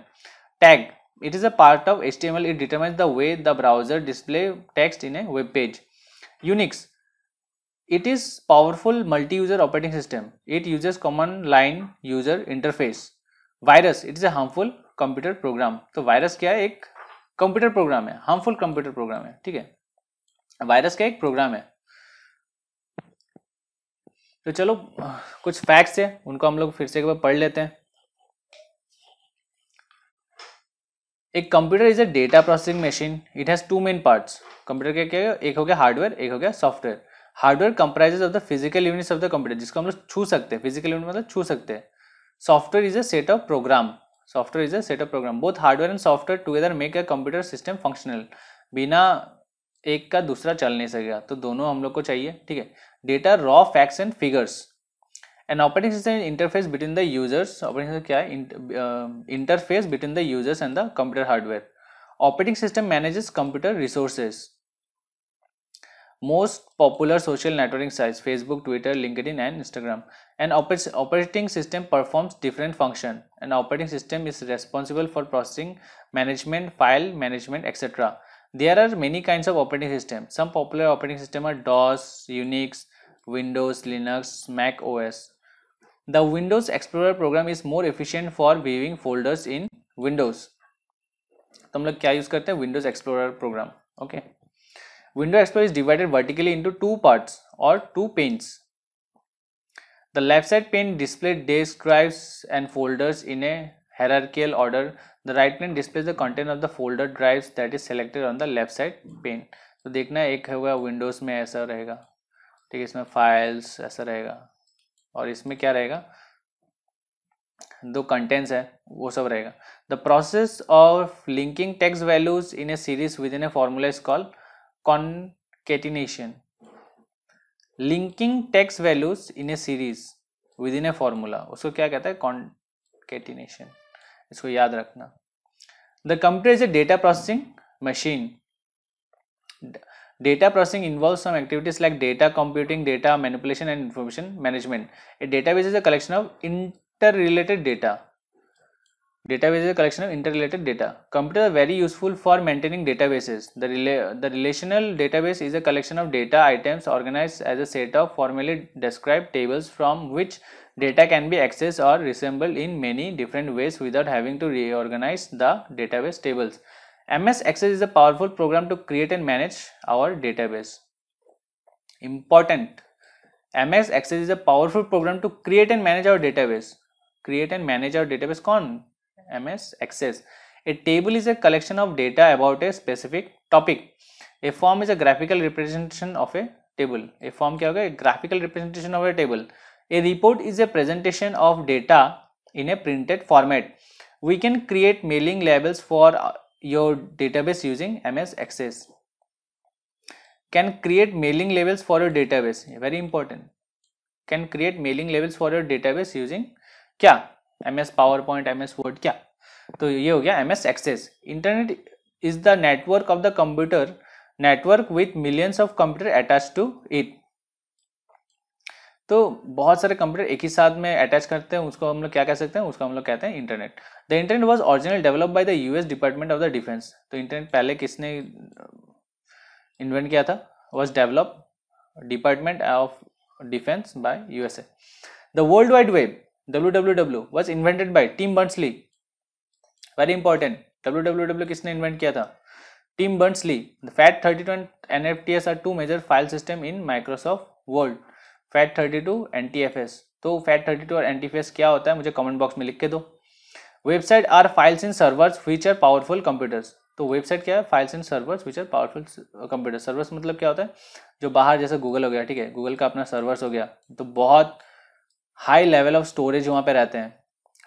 Tag, it is a part of HTML, it determines the way the browser display text in a web page. Unix, it is powerful multi-user operating system. It uses command line user interface. Virus, it is a harmful computer program. So virus क्या a computer program harmful computer program है ठीक virus क्या एक program तो चलो कुछ facts है उनको हम लोग फिर से एक बार पढ़ लेते हैं एक computer is a data processing machine it has two main parts computer क्या क्या एक हो गया हार्डवेयर एक हो गया software hardware comprises of the physical units of the computer जिसको हम लोग छू सकते हैं फिजिकल यूनिट मतलब छू सकते हैं software is a set of program software is a set of program both hardware and software together make a computer system functional बिना एक का दूसरा चल नहीं सकेगा तो दोनों हम लोग को चाहिए ठीक है data raw facts and figures an operating system interface between the users operating system kya um, interface between the users and the computer hardware operating system manages computer resources most popular social networking sites facebook twitter linkedin and instagram an operating system performs different functions. an operating system is responsible for processing management file management etc there are many kinds of operating systems. some popular operating systems are dos unix Windows, Linux, Mac OS. The Windows Explorer program is more efficient for viewing folders in Windows. तो हम लोग क्या use करते हैं Windows Explorer program. Okay. Windows Explorer is divided vertically into two parts or two panes. The left side pane displays disk drives and folders in a hierarchical order. The right pane displays the content of the folder drives that is selected on the left side pane. तो देखना एक होगा Windows में ऐसा रहेगा ठीक है इसमें फाइल्स ऐसा रहेगा और इसमें क्या रहेगा दो कंटेंट्स है वो सब रहेगा the process of linking text values in a series within a formula is call concatenation linking text values in a series within a formula उसको क्या कहता है कॉन्केटिनेशन इसको याद रखना the computer is a data processing machine Data processing involves some activities like data computing, data manipulation and information management. A database is a collection of interrelated data. Database is a collection of interrelated data. Computers are very useful for maintaining databases. The, rela the relational database is a collection of data items organized as a set of formally described tables from which data can be accessed or reassembled in many different ways without having to reorganize the database tables. MS Access is a powerful program to create and manage our database. Important. MS Access is a powerful program to create and manage our database. Create and manage our database con MS Access. A table is a collection of data about a specific topic. A form is a graphical representation of a table. A form क्या A Graphical representation of a table. A report is a presentation of data in a printed format. We can create mailing labels for your database using MS Access. Can create mailing labels for your database. Very important. Can create mailing labels for your database using kya ms powerpoint ms word kya to word क्या तो ये हो गया M S access internet is the network of the computer network with millions of computer तो बहुत सारे computer एक ही साथ में अटैच करते हैं उसको हम लोग क्या कह सकते हैं उसको हम लोग कहते हैं internet the internet was original develop by the US department of the defence तो इंटरनेट पहले किसने इन्वेंट uh, किया था was develop department of defence by USA the world wide web W W W was invented by Tim Berners-Lee very important W W W किसने invent किया था Tim Berners-Lee the FAT thirty two N T F S are two major file system in Microsoft world FAT thirty two N T F S तो FAT thirty two और N T F S क्या होता है मुझे comment box में लिख के दो website are files in servers which are powerful computers तो वेबसाइट क्या है files in servers which are powerful computer servers मतलब क्या होता है जो बाहर जैसे गूगल हो गया ठीक है गूगल का अपना सर्वर्स हो गया तो बहुत हाई लेवल ऑफ स्टोरेज वहाँ पे रहते हैं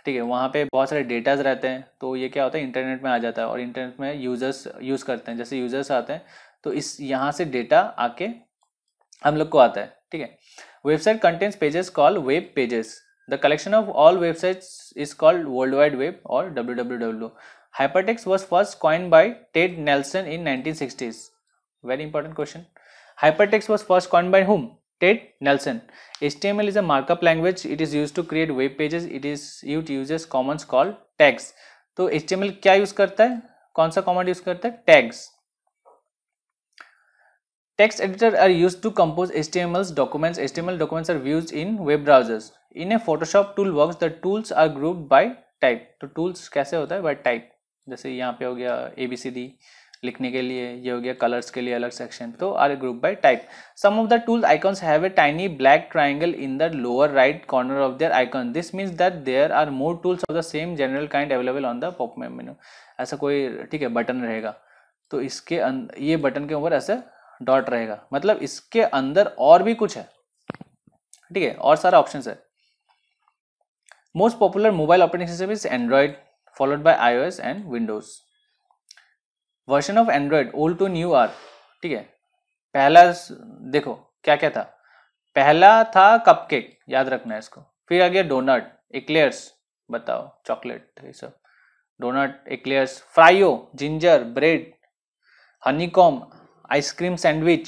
ठीक है वहाँ पे बहुत सारे डेटाज रहते हैं तो ये क्या होता है इंटरनेट में आ जाता है और इंटरनेट में यूजर्स यूज़ करते हैं जैसे यूजर्स आते हैं तो इस यहाँ से डेटा आके हम लोग को आता है ठीक है Website contains pages called web pages. The collection of all websites is called World Wide Web or WWW. Hypertext was first coined by Ted Nelson in 1960s. Very important question. Hypertext was first coined by whom? Ted Nelson. HTML is a markup language. It is used to create web pages. It is it uses commands called tags. So HTML क्या use करता है? कौन सा command use करता है? Tags. Text editors are used to compose HTML documents. HTML documents are used in web browsers. In a Photoshop toolbox, the tools are grouped by type. तो tools कैसे होता है? By type. जैसे यहाँ पे हो गया ए बी सी डी लिखने के लिए ये हो गया कलर्स के लिए अलग सेक्शन तो are group by type some of the tools icons have a tiny black triangle in the lower right corner of their icon this means that there are more tools of the same general kind available on the pop menu ऐसा कोई ठीक है button रहेगा तो इसके अं-, ये button के ऊपर ऐसा डॉट रहेगा मतलब इसके अंदर और भी कुछ है ठीक है और सारे ऑप्शन है most popular mobile operating system is Android followed by iOS and Windows version of Android old to new are ठीक है पहला देखो क्या क्या था पहला था कपकेक याद रखना है इसको फिर आ गया डोनट एक्लेयर्स बताओ चॉकलेट ये सब Donut Eclairs Froyo Gingerbread Honeycomb Ice Cream Sandwich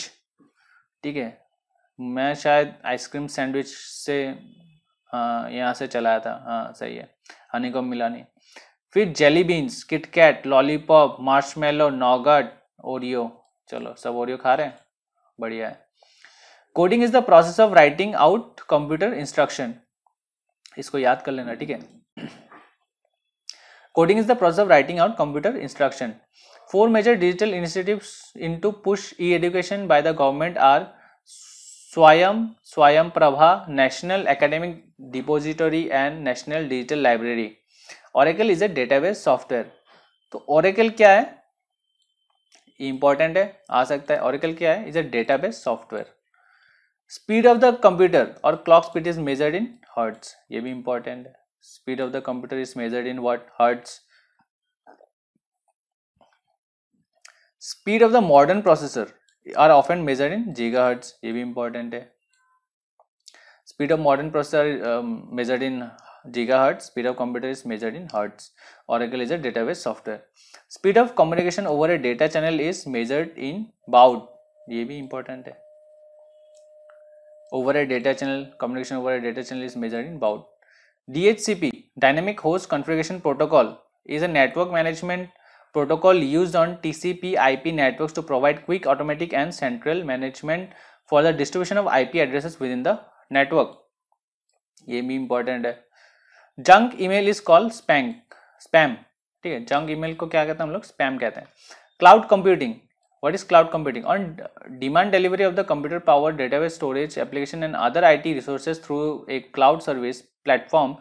ठीक है मैं शायद आइसक्रीम सैंडविच से हाँ, यहाँ से चलाया था हाँ सही है हनी को मिलानी फिर jelly beans KitKat lollipop marshmallow nougat Oreo चलो सब ओरियो खा रहे हैं बढ़िया है coding is the process of writing out computer instruction इसको याद कर लेना ठीक है coding is the process of writing out computer instruction four major digital initiative in to push e education by the government are Swayam Swayam Prabha national academic depository and national digital library Oracle is a database software तो Oracle क्या है important है आ सकता है Oracle क्या है is a database software speed of the computer और clock speed is measured in hertz ये भी इंपॉर्टेंट है speed of the computer is measured in what hertz Speed of the modern processor are often measured in gigahertz, ये भी important Speed of modern processor um, measured in gigahertz, speed of computer is measured in hertz. Oracle is a database software. Speed of communication over a data channel is measured in baud, ये भी important Over a data channel, communication over a data channel is measured in baud. DHCP, Dynamic Host Configuration Protocol, is a network management protocol used on TCP IP networks to provide quick, automatic and central management for the distribution of IP addresses within the network. ये भी important है junk email is called spam. spam. ठीक है junk email को क्या कहते हैं हम लोग spam कहते हैं cloud computing. what is cloud computing on demand delivery of the computer power database storage application and other it resources through a cloud service platform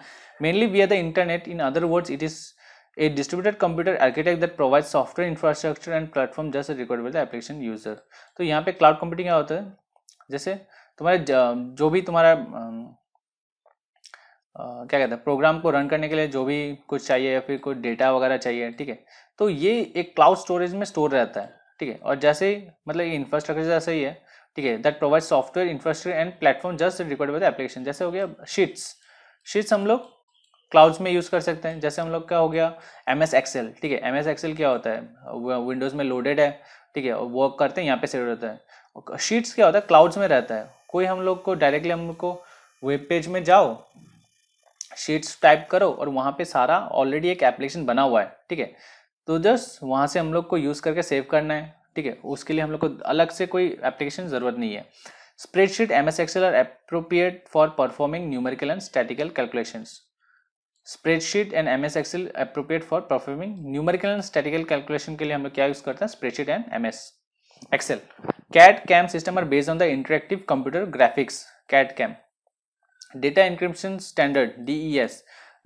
mainly via the internet in other words it is a distributed computer architect that provides software infrastructure and platform just required by the application user तो यहाँ पे cloud computing क्या होता है जैसे तुम्हारे जो भी तुम्हारा Uh, क्या कहते हैं प्रोग्राम को रन करने के लिए जो भी कुछ चाहिए या फिर कुछ डेटा वगैरह चाहिए ठीक है तो ये एक क्लाउड स्टोरेज में स्टोर रहता है ठीक है और जैसे मतलब इंफ्रास्ट्रक्चर जैसे ही है ठीक है that provide software infrastructure and platform just required by the application जैसे हो गया शीट्स शीट्स हम लोग क्लाउड्स में यूज़ कर सकते हैं जैसे हम लोग का हो गया एम एस एक्सेल ठीक है एम एस एक्सेल क्या होता है विंडोज़ में लोडेड है ठीक है वो करते हैं यहाँ पे सेव रहता है शीट्स क्या होता है क्लाउड्स में रहता है कोई हम लोग को डायरेक्टली हम लोग को वेब पेज में जाओ शीट्स टाइप करो और वहाँ पे सारा ऑलरेडी एक एप्लीकेशन बना हुआ है ठीक है तो जस्ट वहाँ से हम लोग को यूज़ करके सेव करना है ठीक है उसके लिए हम लोग को अलग से कोई एप्लीकेशन ज़रूरत नहीं है spreadsheet M S Excel are appropriate for performing numerical and statistical calculations spreadsheet and M S Excel appropriate for performing numerical and statistical calculation के लिए हम लोग क्या यूज करते हैं spreadsheet and M S Excel CAD CAM system are based on the interactive computer graphics CAD CAM data encryption standard DES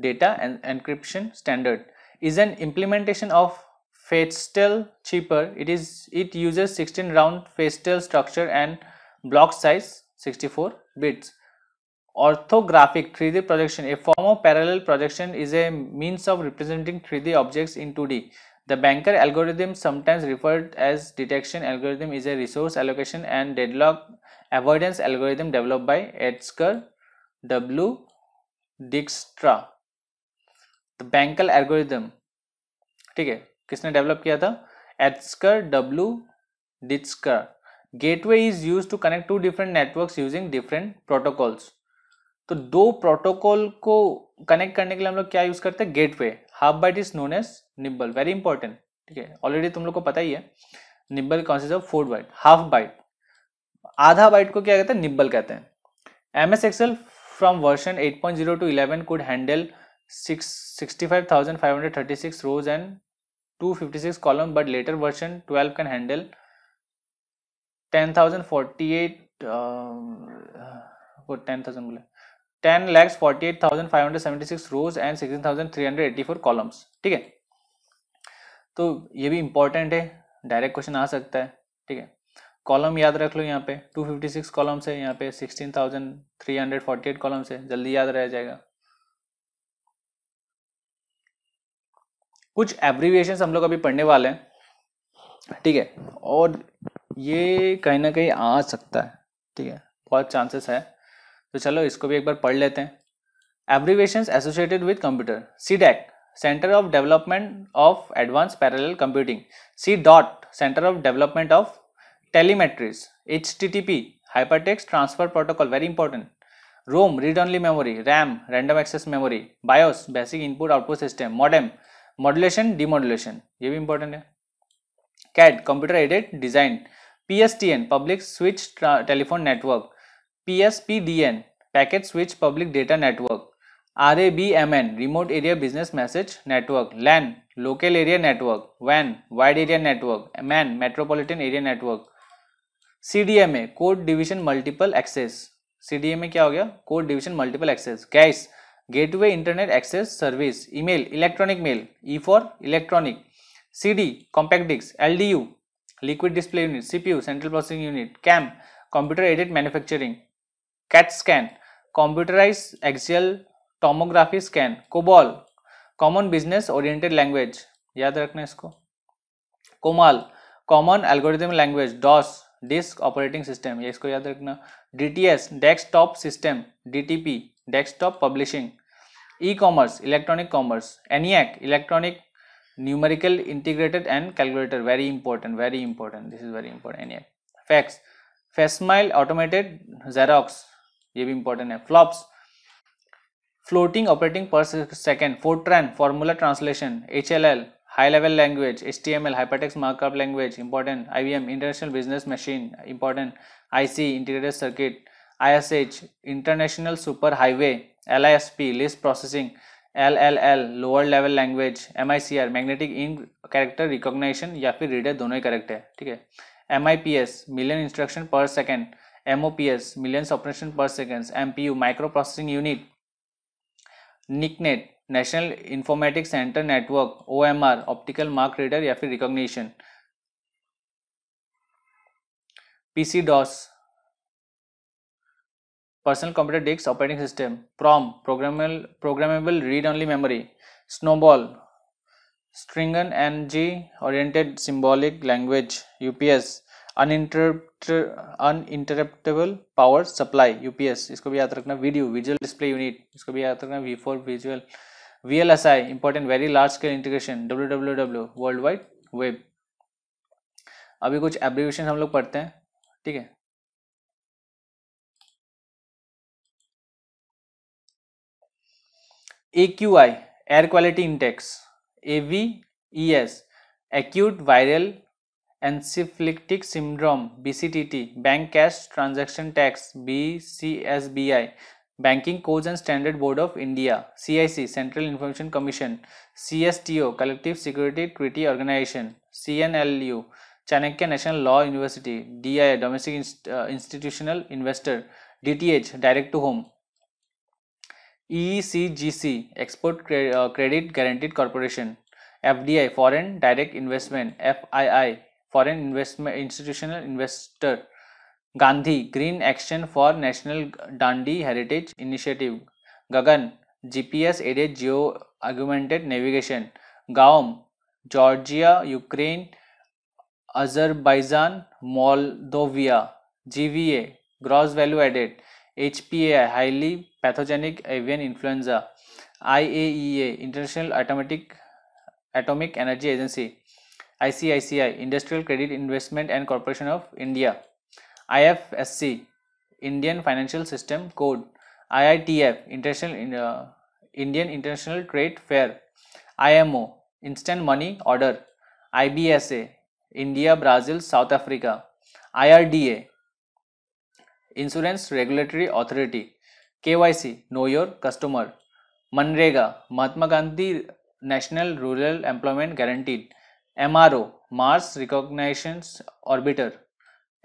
data and encryption standard is an implementation of Feistel cheaper it is it uses 16 round Feistel structure and block size 64 bits Orthographic 3D projection A form of parallel projection is a means of representing 3D objects in 2D. The Banker algorithm sometimes referred as detection algorithm is a resource allocation and deadlock avoidance algorithm developed by Etzker W. Dijkstra. The Banker algorithm ठीक है किसने develop किया था एट्सकर W. डिस्कर Gateway is used to connect two different networks using different protocols. तो दो protocol को connect करने के लिए हम लोग क्या यूज करते हैं gateway half byte is known as nibble very important ठीक है ऑलरेडी तुम लोग को पता ही है nibble consist of four byte half byte आधा बाइट को क्या कहते हैं निबल कहते हैं M S Excel from version eight point zero to eleven could handle six sixty five thousand five hundred thirty six rows and two fifty six column but later version twelve can handle ten thousand forty eight वो ten thousand बोले ten lakhs forty eight thousand five hundred seventy six rows and sixteen thousand three hundred eighty four columns ठीक है तो ये भी important है direct question आ सकता है ठीक है कॉलम याद रख लो यहाँ पे टू फिफ्टी सिक्स कॉलम्स है यहाँ पे thousand three hundred forty eight columns है जल्दी याद रह जाएगा कुछ एब्रीविएशन हम लोग अभी पढ़ने वाले हैं ठीक है और ये कहीं ना कहीं आ सकता है ठीक है बहुत चांसेस है तो चलो इसको भी एक बार पढ़ लेते हैं abbreviation associated with computer C DAC center of development of advance parallel computing C DOT center of development of telematics H T T P hypertext transfer protocol very important ROM read only memory RAM random access memory BIOS basic input output system modem modulation demodulation ये भी important है CAD computer aided design P S T N public switch telephone network PSPDN Packet Switch Public Data Network RABMN Remote Area Business Message Network LAN Local Area Network WAN Wide Area Network MAN Metropolitan Area Network CDMA Code Division Multiple Access CDMA क्या हो गया Code Division Multiple Access GAS Gateway Internet Access Service Email Electronic Mail E for Electronic CD Compact Disc LDU Liquid Display Unit CPU Central Processing Unit CAM Computer Aided Manufacturing CAT scan computerize axial tomography scan COBOL common business oriented language याद रखना इसको COMAL common algorithm language DOS disk operating system ये इसको याद रखना D T S desktop system D T P desktop publishing e commerce electronic commerce ENIAC electronic numerical integrated and calculator very important very important this is very important ENIAC fax facsimile automated xerox ये भी important है FLOPS floating operating पर second FORTRAN formula translation H L L high level language S T M L hypertext markup language important I V M international business machine important I C integrated circuit I S H international super highway L I S P list processing L L L lower level language M I C R magnetic in character recognition या फिर reader दोनों ही correct है ठीक है M I P S million instruction per second MOPS, millions operations per seconds, MPU, microprocessing unit, NICnet, National Informatics Center Network, OMR, optical mark reader, या recognition, PC DOS, personal computer disk operating system, PROM, programmable, programmable read-only memory, Snowball, and NG oriented symbolic language, UPS, uninterruptable power supply UPS इसको भी याद रखना video visual display unit इसको भी याद रखना V for visual V L S I important very large scale integration W W W world wide web अभी कुछ एब्रीवेशन हम लोग पढ़ते हैं ठीक है A Q I air quality index A V E S acute viral Encephalitic syndrome BCTT, bank cash transaction tax BCSBI, Banking Codes and Standard Board of India, CIC Central Information Commission, CSTO Collective Security Treaty Organization, CNLU Chanakya National Law University, DI. Domestic Inst uh, Institutional Investor, DTH Direct to Home, ECGC Export uh, Credit Guaranteed Corporation, FDI Foreign Direct Investment, FII foreign investment institutional investor Gandhi Green Action for National Dandi Heritage Initiative Gagan GPS aided geo augmented navigation Gaum Georgia Ukraine Azerbaijan Moldova GVA gross value added HPA highly pathogenic avian influenza IAEA International Atomic Atomic Energy Agency ICICI Industrial Credit Investment and Corporation of India IFSC Indian Financial System Code IITF International uh, Indian International Trade Fair IMO Instant Money Order IBSA India Brazil South Africa IRDA Insurance Regulatory Authority KYC Know Your Customer Manrega Mahatma Gandhi National Rural Employment Guaranteed MRO Mars Recognitions Orbiter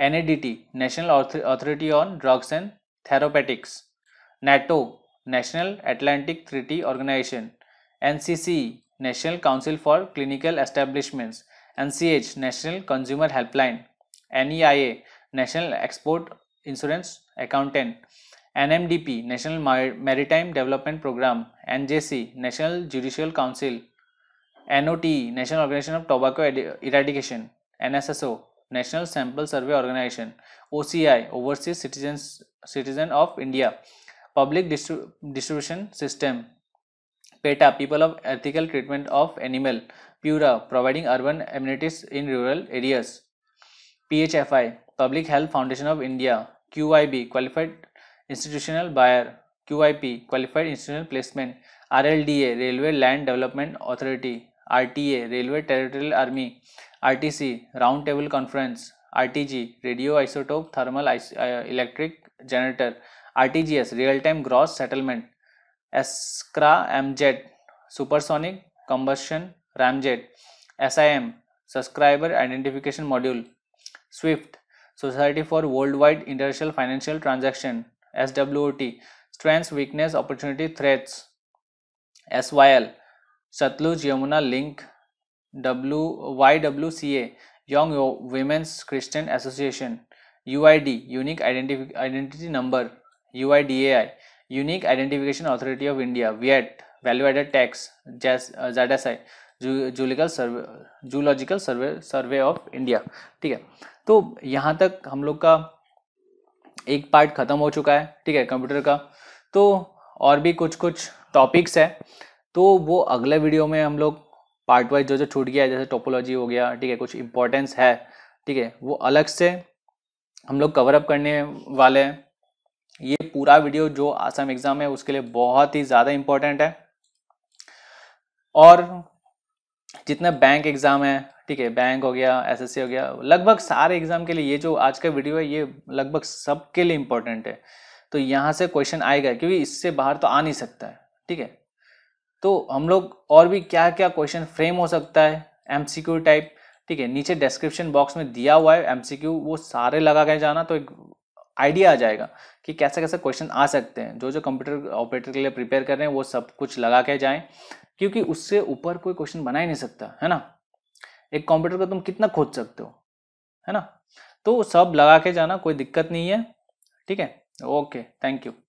NADT National Authority on Drugs and Therapeutics NATO National Atlantic Treaty Organization NCC National Council for Clinical Establishments NCH National Consumer Helpline NEIA National Export Insurance Accountant NMDP National Maritime Development Program NJC National Judicial Council NOT National Organization of Tobacco Eradication, NSSO National Sample Survey Organization, OCI Overseas Citizens Citizen of India, Public Distri Distribution System, PETA People of Ethical Treatment of Animal, PURA Providing Urban Amenities in Rural Areas, PHFI Public Health Foundation of India, QIB Qualified Institutional Buyer, QIP Qualified Institutional Placement, RLDA Railway Land Development Authority, R T A railway territorial army R T C round table conference R T G radio isotope thermal electric generator R T G S real time gross settlement scramjet supersonic combustion ramjet M subscriber identification module SWIFT society for world wide international financial transaction S W T strengths weakness opportunity threats S Y L Sutlej Yamuna link W Y W C A young women's Christian association U I D unique identity number U I D A I unique identification authority of India VAT value added tax जैस I zoological survey zoological survey survey of India ठीक है तो यहाँ तक हम लोग का एक पार्ट ख़त्म हो चुका है ठीक है कंप्यूटर का तो और भी कुछ कुछ टॉपिक्स है तो वो अगले वीडियो में हम लोग पार्ट वाइज जो जो छूट गया है जैसे टोपोलॉजी हो गया ठीक है कुछ इंपॉर्टेंस है ठीक है वो अलग से हम लोग कवर अप करने वाले हैं ये पूरा वीडियो जो आसाम एग्ज़ाम है उसके लिए बहुत ही ज़्यादा इम्पोर्टेंट है और जितना बैंक एग्ज़ाम है ठीक है बैंक हो गया एसएससी हो गया लगभग सारे एग्ज़ाम के लिए ये जो आज का वीडियो है ये लगभग सबके लिए इम्पोर्टेंट है तो यहाँ से क्वेश्चन आएगा क्योंकि इससे बाहर तो आ नहीं सकता है ठीक है तो हम लोग और भी क्या क्या क्वेश्चन फ्रेम हो सकता है एम टाइप ठीक है नीचे डिस्क्रिप्शन बॉक्स में दिया हुआ है एम वो सारे लगा के जाना तो एक आइडिया आ जाएगा कि कैसे कैसे क्वेश्चन आ सकते हैं जो जो कंप्यूटर ऑपरेटर के लिए प्रिपेयर कर रहे हैं वो सब कुछ लगा के जाएं क्योंकि उससे ऊपर कोई क्वेश्चन बना ही नहीं सकता है ना एक कंप्यूटर को तुम कितना खोज सकते हो है ना तो सब लगा के जाना कोई दिक्कत नहीं है ठीक है ओके थैंक यू